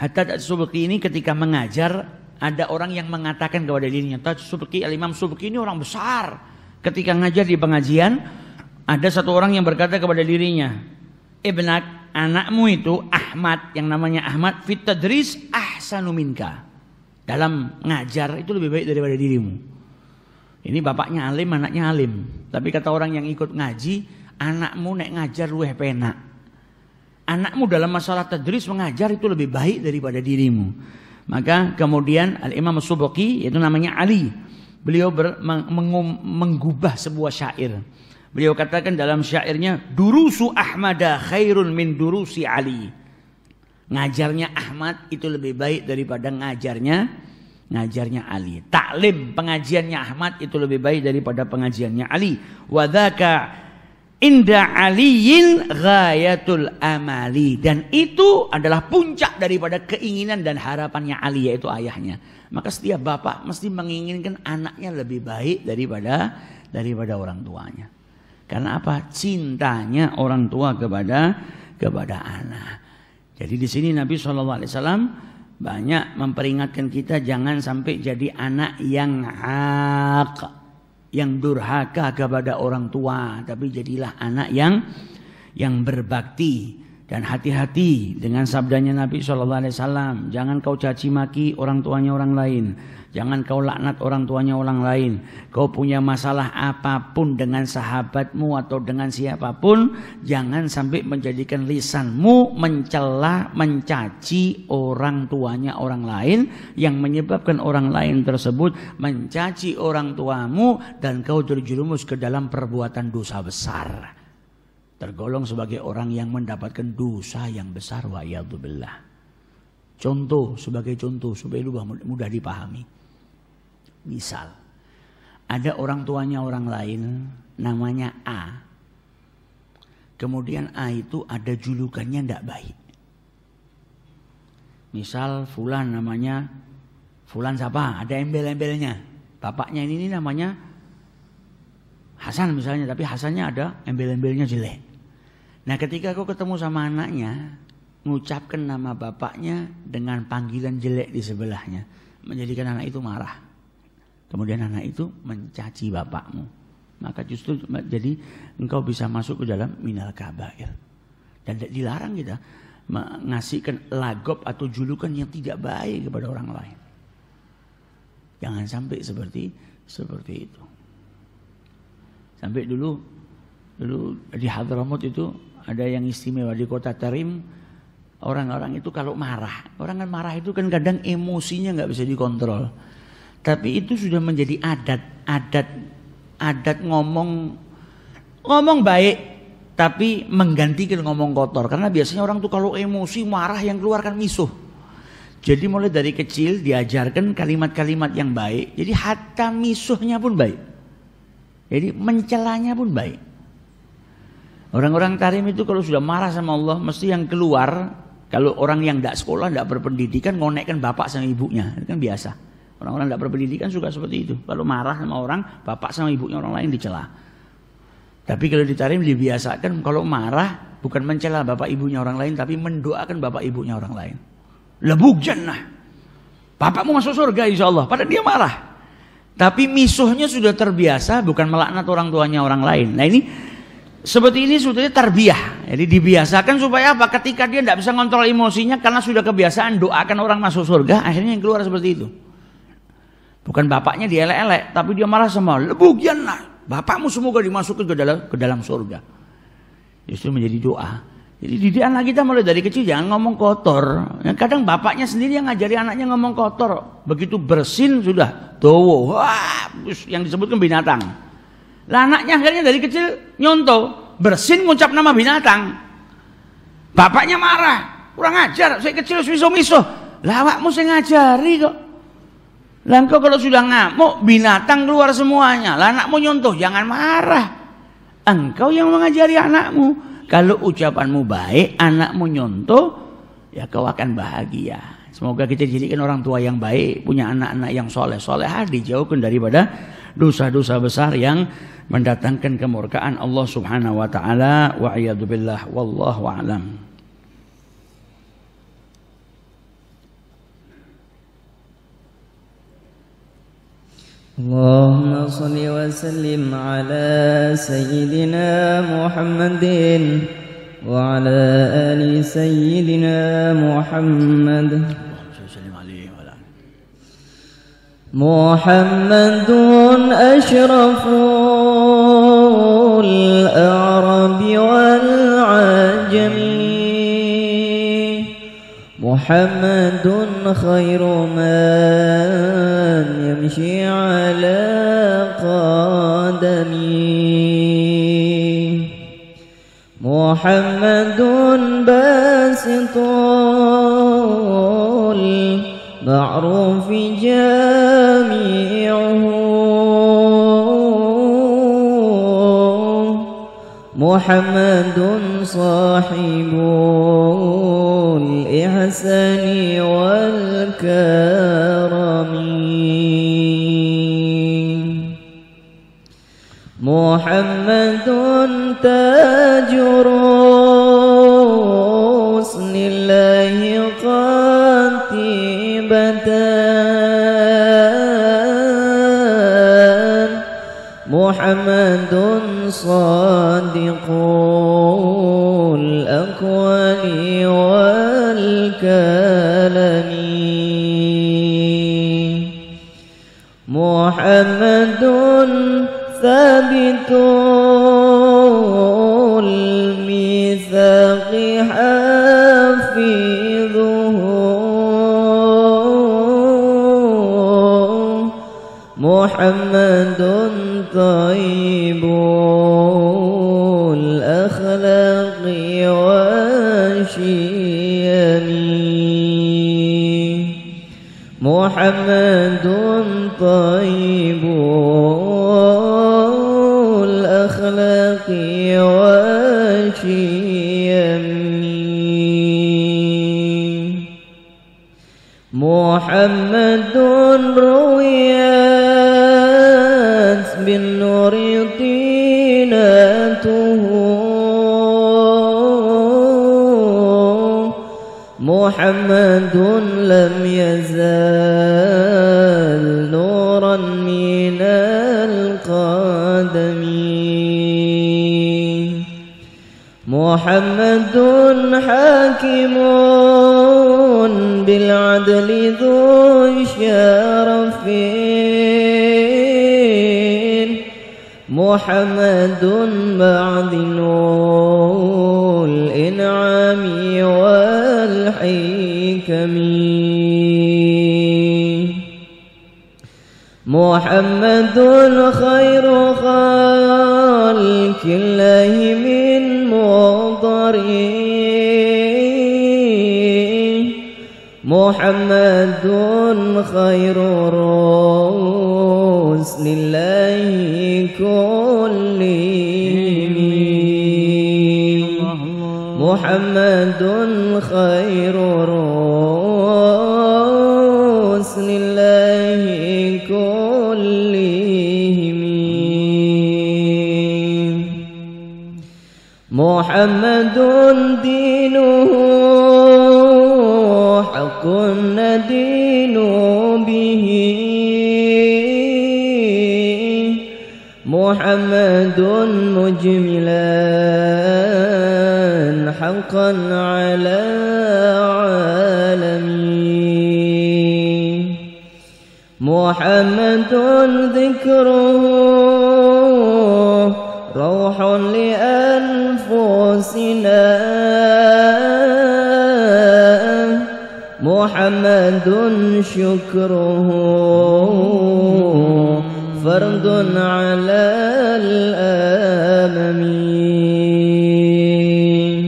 Atat as-subqi ini ketika mengajar ada orang yang mengatakan kepada dirinya, "Taj Subuki, Al Imam Subuki ini orang besar." Ketika ngajar di pengajian, ada satu orang yang berkata kepada dirinya, Ibnak, anakmu itu Ahmad, yang namanya Ahmad, fit ahsanu minka. Dalam ngajar itu lebih baik daripada dirimu. Ini bapaknya alim, anaknya alim. Tapi kata orang yang ikut ngaji, anakmu naik ngajar luweh penak. Anakmu dalam masalah tadris mengajar itu lebih baik daripada dirimu. Maka kemudian Al-Imam Subuki, itu namanya Ali. Beliau ber, meng, meng, sebuah syair. Beliau katakan dalam syairnya, "Durusu Ahmada khairun min durusi Ali." Ngajarnya Ahmad itu lebih baik daripada ngajarnya ngajarnya Ali. Taklim pengajiannya Ahmad itu lebih baik daripada pengajiannya Ali. Wadhaka inda aliyin ghayatul amali dan itu adalah puncak daripada keinginan dan harapannya Ali yaitu ayahnya. Maka setiap bapak mesti menginginkan anaknya lebih baik daripada daripada orang tuanya. Karena apa? Cintanya orang tua kepada kepada anak. Jadi di sini Nabi SAW banyak memperingatkan kita jangan sampai jadi anak yang hak, yang durhaka kepada orang tua, tapi jadilah anak yang yang berbakti dan hati-hati dengan sabdanya Nabi SAW. Jangan kau caci maki orang tuanya orang lain. Jangan kau laknat orang tuanya orang lain. Kau punya masalah apapun dengan sahabatmu atau dengan siapapun, jangan sampai menjadikan lisanmu mencela, mencaci orang tuanya orang lain yang menyebabkan orang lain tersebut mencaci orang tuamu dan kau terjerumus ke dalam perbuatan dosa besar. Tergolong sebagai orang yang mendapatkan dosa yang besar wa billah. Contoh sebagai contoh supaya lu mudah dipahami. Misal, ada orang tuanya orang lain namanya A. Kemudian A itu ada julukannya tidak baik. Misal Fulan namanya Fulan siapa? Ada embel-embelnya. Bapaknya ini, ini namanya Hasan misalnya, tapi Hasannya ada embel-embelnya jelek. Nah ketika kau ketemu sama anaknya, mengucapkan nama bapaknya dengan panggilan jelek di sebelahnya menjadikan anak itu marah kemudian anak itu mencaci bapakmu maka justru jadi engkau bisa masuk ke dalam minal kabair dan dilarang kita mengasihkan lagop atau julukan yang tidak baik kepada orang lain jangan sampai seperti seperti itu sampai dulu dulu di Hadramut itu ada yang istimewa di kota Tarim Orang-orang itu kalau marah, orang kan marah itu kan kadang emosinya nggak bisa dikontrol. Tapi itu sudah menjadi adat, adat, adat ngomong, ngomong baik, tapi menggantikan ngomong kotor. Karena biasanya orang tuh kalau emosi marah yang keluarkan misuh. Jadi mulai dari kecil diajarkan kalimat-kalimat yang baik. Jadi hatta misuhnya pun baik. Jadi mencelanya pun baik. Orang-orang karim itu kalau sudah marah sama Allah mesti yang keluar kalau orang yang tidak sekolah, tidak berpendidikan, ngonekkan bapak sama ibunya. Itu kan biasa. Orang-orang tidak berpendidikan suka seperti itu. Kalau marah sama orang, bapak sama ibunya orang lain dicela. Tapi kalau ditarim dibiasakan kalau marah bukan mencela bapak ibunya orang lain tapi mendoakan bapak ibunya orang lain. Lebuk jannah. Bapakmu masuk surga insya Allah. Padahal dia marah. Tapi misuhnya sudah terbiasa bukan melaknat orang tuanya orang lain. Nah ini seperti ini sebetulnya terbiah. Jadi dibiasakan supaya apa? Ketika dia tidak bisa ngontrol emosinya karena sudah kebiasaan doakan orang masuk surga, akhirnya yang keluar seperti itu. Bukan bapaknya dielek-elek, tapi dia marah sama lebugianlah. Bapakmu semoga dimasukkan ke dalam ke dalam surga. Justru menjadi doa. Jadi didik anak kita mulai dari kecil jangan ngomong kotor. Ya, kadang bapaknya sendiri yang ngajari anaknya ngomong kotor. Begitu bersin sudah towo, wah, yang disebutkan binatang. Lah anaknya akhirnya dari kecil nyontoh, bersin ngucap nama binatang. Bapaknya marah, kurang ajar, saya kecil miso miso Lah awakmu sing ngajari kok. Lah engkau kalau sudah ngamuk, binatang keluar semuanya. Lah anakmu nyontoh, jangan marah. Engkau yang mengajari anakmu. Kalau ucapanmu baik, anakmu nyontoh, ya kau akan bahagia. Semoga kita jadikan orang tua yang baik, punya anak-anak yang soleh-solehah, dijauhkan daripada dosa-dosa besar yang mendatangkan kemurkaan Allah Subhanahu wa taala wa billah wallahu alam. اللهم صل وسلم على سيدنا محمد وعلى آل سيدنا محمد محمد أشرف الأعرب والعجم محمد خير من يمشي على قدمي محمد باسط معروف جامعه محمد صاحب الإحسان والكرم محمد تاج محمد صادق الأقوال والكلم محمد ثابت الميثاق حافظه محمد طيب الأخلاق واشياني محمد طيب الأخلاق واشياني محمد رويان بالنور قيناته محمد لم يزال نورا من القدم محمد حاكم بالعدل ذو شرفين محمد معدن الإنعام والحكم محمد خير خالق الله من مضرين محمد خير روس الله كلهم محمد خير روس الله كلهم محمد دينه حق ندين به محمد مجملا حقا على عالمين محمد ذكره روح لأنفسنا محمد شكره فرض على الآمين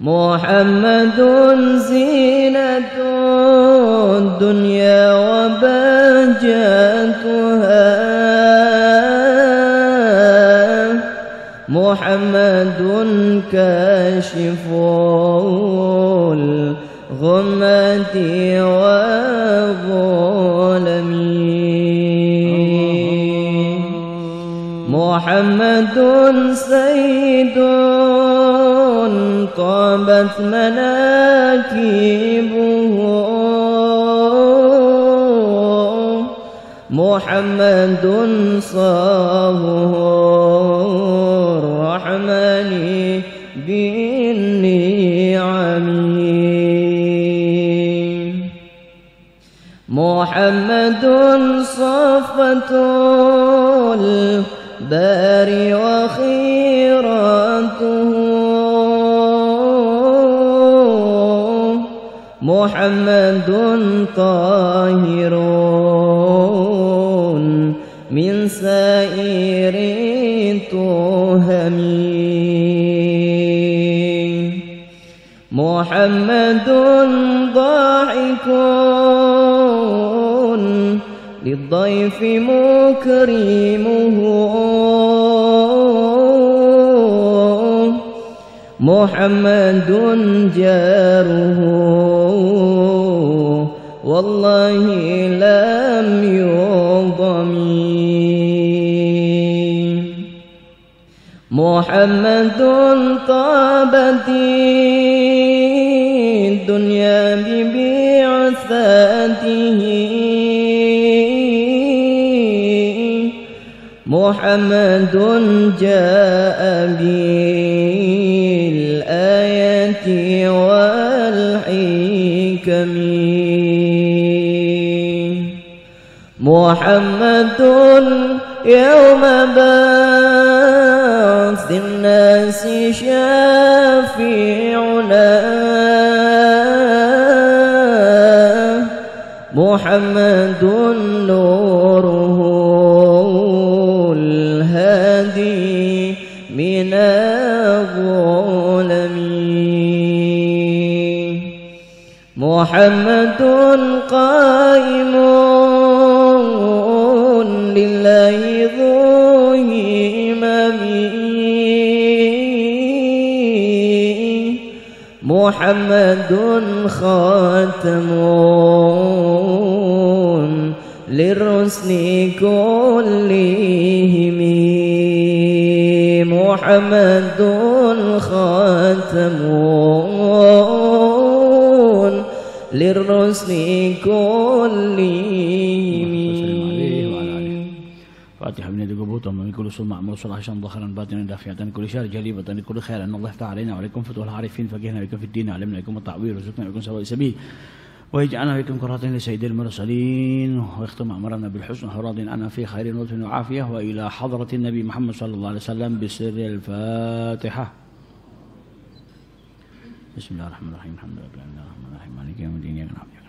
محمد زينة الدنيا وبهجتها محمد كاشف غمتي وظلمي محمد سيد قامت مناكبه محمد صاهر محمد صفة البار وخيرته محمد طاهر من سائر تهمي محمد ضاحك للضيف مكرمه محمد جاره والله لم يضم محمد طابتي الدنيا ببعثاته محمد جاء بالآيات والحكم محمد يوم بعث الناس شافعنا محمد نوره الهادي من الظلم محمد قائم لله محمد خاتم للرسل كلهم محمد خاتم للرسل كلهم مضبوط من كل سوء معمول صلح عشان ظهرا باطنا دافعة من كل شر جليبة من كل خير أن الله تعالى علينا وعليكم فتوى العارفين فقهنا بكم في الدين علمنا بكم التعويل ورزقنا بكم سواء سبيل ويجعلنا بكم كرة لسيد المرسلين ويختم أمرنا بالحسن وراض أنا في خير ولطف وعافية وإلى حضرة النبي محمد صلى الله عليه وسلم بسر الفاتحة بسم الله الرحمن الرحيم الحمد لله رب العالمين الرحمن الرحيم مالك يوم الدين إياك نعبد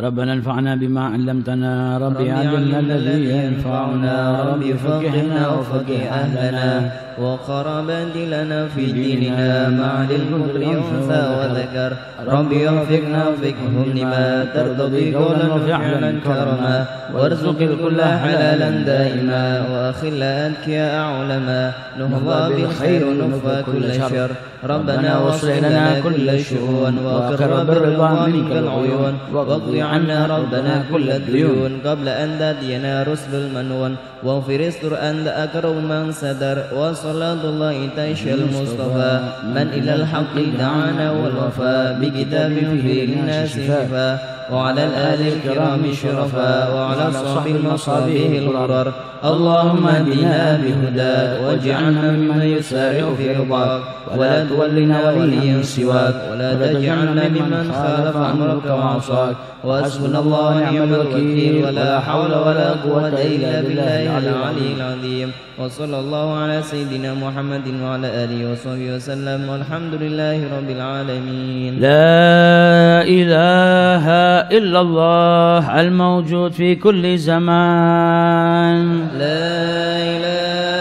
ربنا انفعنا بما علمتنا رب علمنا الذي ينفعنا رب فقهنا وفقه أهلنا وقر بدلنا في ديننا مع للكفر ينثى وذكر ربي وفقنا وفقهم لما ترضى قولا وفعلا كرما وارزق الكل حلالا دائما واخلا اذكياء علما نهضى بالخير ونفى كل شر ربنا واصلح لنا كل الشؤون واقر بالرضا منك العيون واقضي عنا ربنا كل الديون قبل ان تدينا رسل المنون واغفر استر انت اكرم من صدر صلاة الله تنشى المصطفى من إلى الحق دعانا والوفى بكتاب فيه للناس شفاء وعلى الآل الكرام الشرفاء وعلى أصحاب المصابيح الغرر اللهم اهدنا بهداك واجعلنا ممن يسارع في رضاك ولا تولنا وليا سواك ولا تجعلنا ممن خالف أمرك وعصاك وحسبنا الله نعم الوكيل ولا حول ولا قوة إلا بالله العلي العظيم وصلى الله على سيدنا محمد وعلى آله وصحبه وسلم والحمد لله رب العالمين لا إله إلا الله الموجود في كل زمان لا إله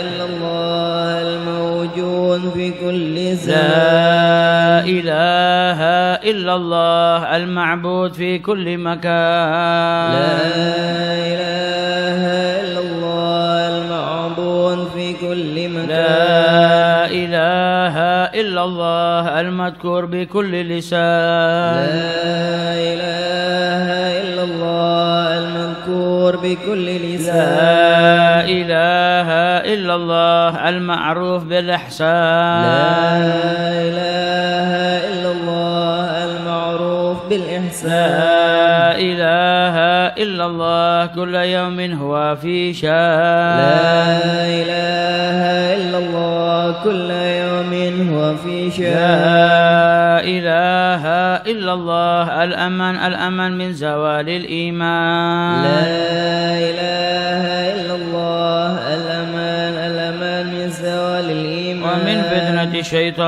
إلا الله الموجود في كل زمان لا إله إلا الله المعبود في كل مكان لا الله المذكور بكل لسان لا إله إلا الله المذكور بكل لسان لا إله إلا الله المعروف بالإحسان لا إله إلا الله المعروف بالإحسان الله كل يوم هو في شان لا إله إلا الله كل يوم هو في شان لا إله إلا الله الأمن الأمن من زوال الإيمان لا إله إلا الله الأمن الأمن من زوال الإيمان ومن فتنة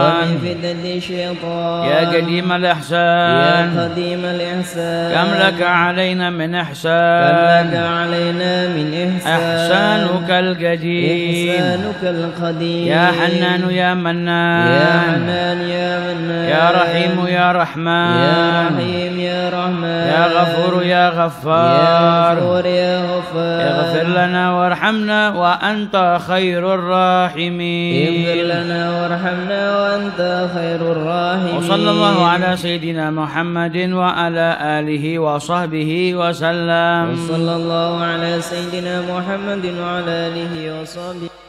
ومن فتنة الشيطان يا قديم الإحسان يا قديم الإحسان كم لك علينا من إحسان كم لك علينا من إحسان إحسانك القديم إحسانك القديم يا حنان يا منان يا حنان يا منان رحمن يا رحيم يا رحمن يا رحيم يا رحمن يا غفور يا غفار يا غفور يا غفار اغفر لنا وارحمنا وأنت خير الراحمين اغفر لنا وارحمنا وأنت خير الراحمين وصلى الله على سيدنا محمد وعلى آله وصحبه وسلم وصلى الله على سيدنا محمد وعلى آله وصحبه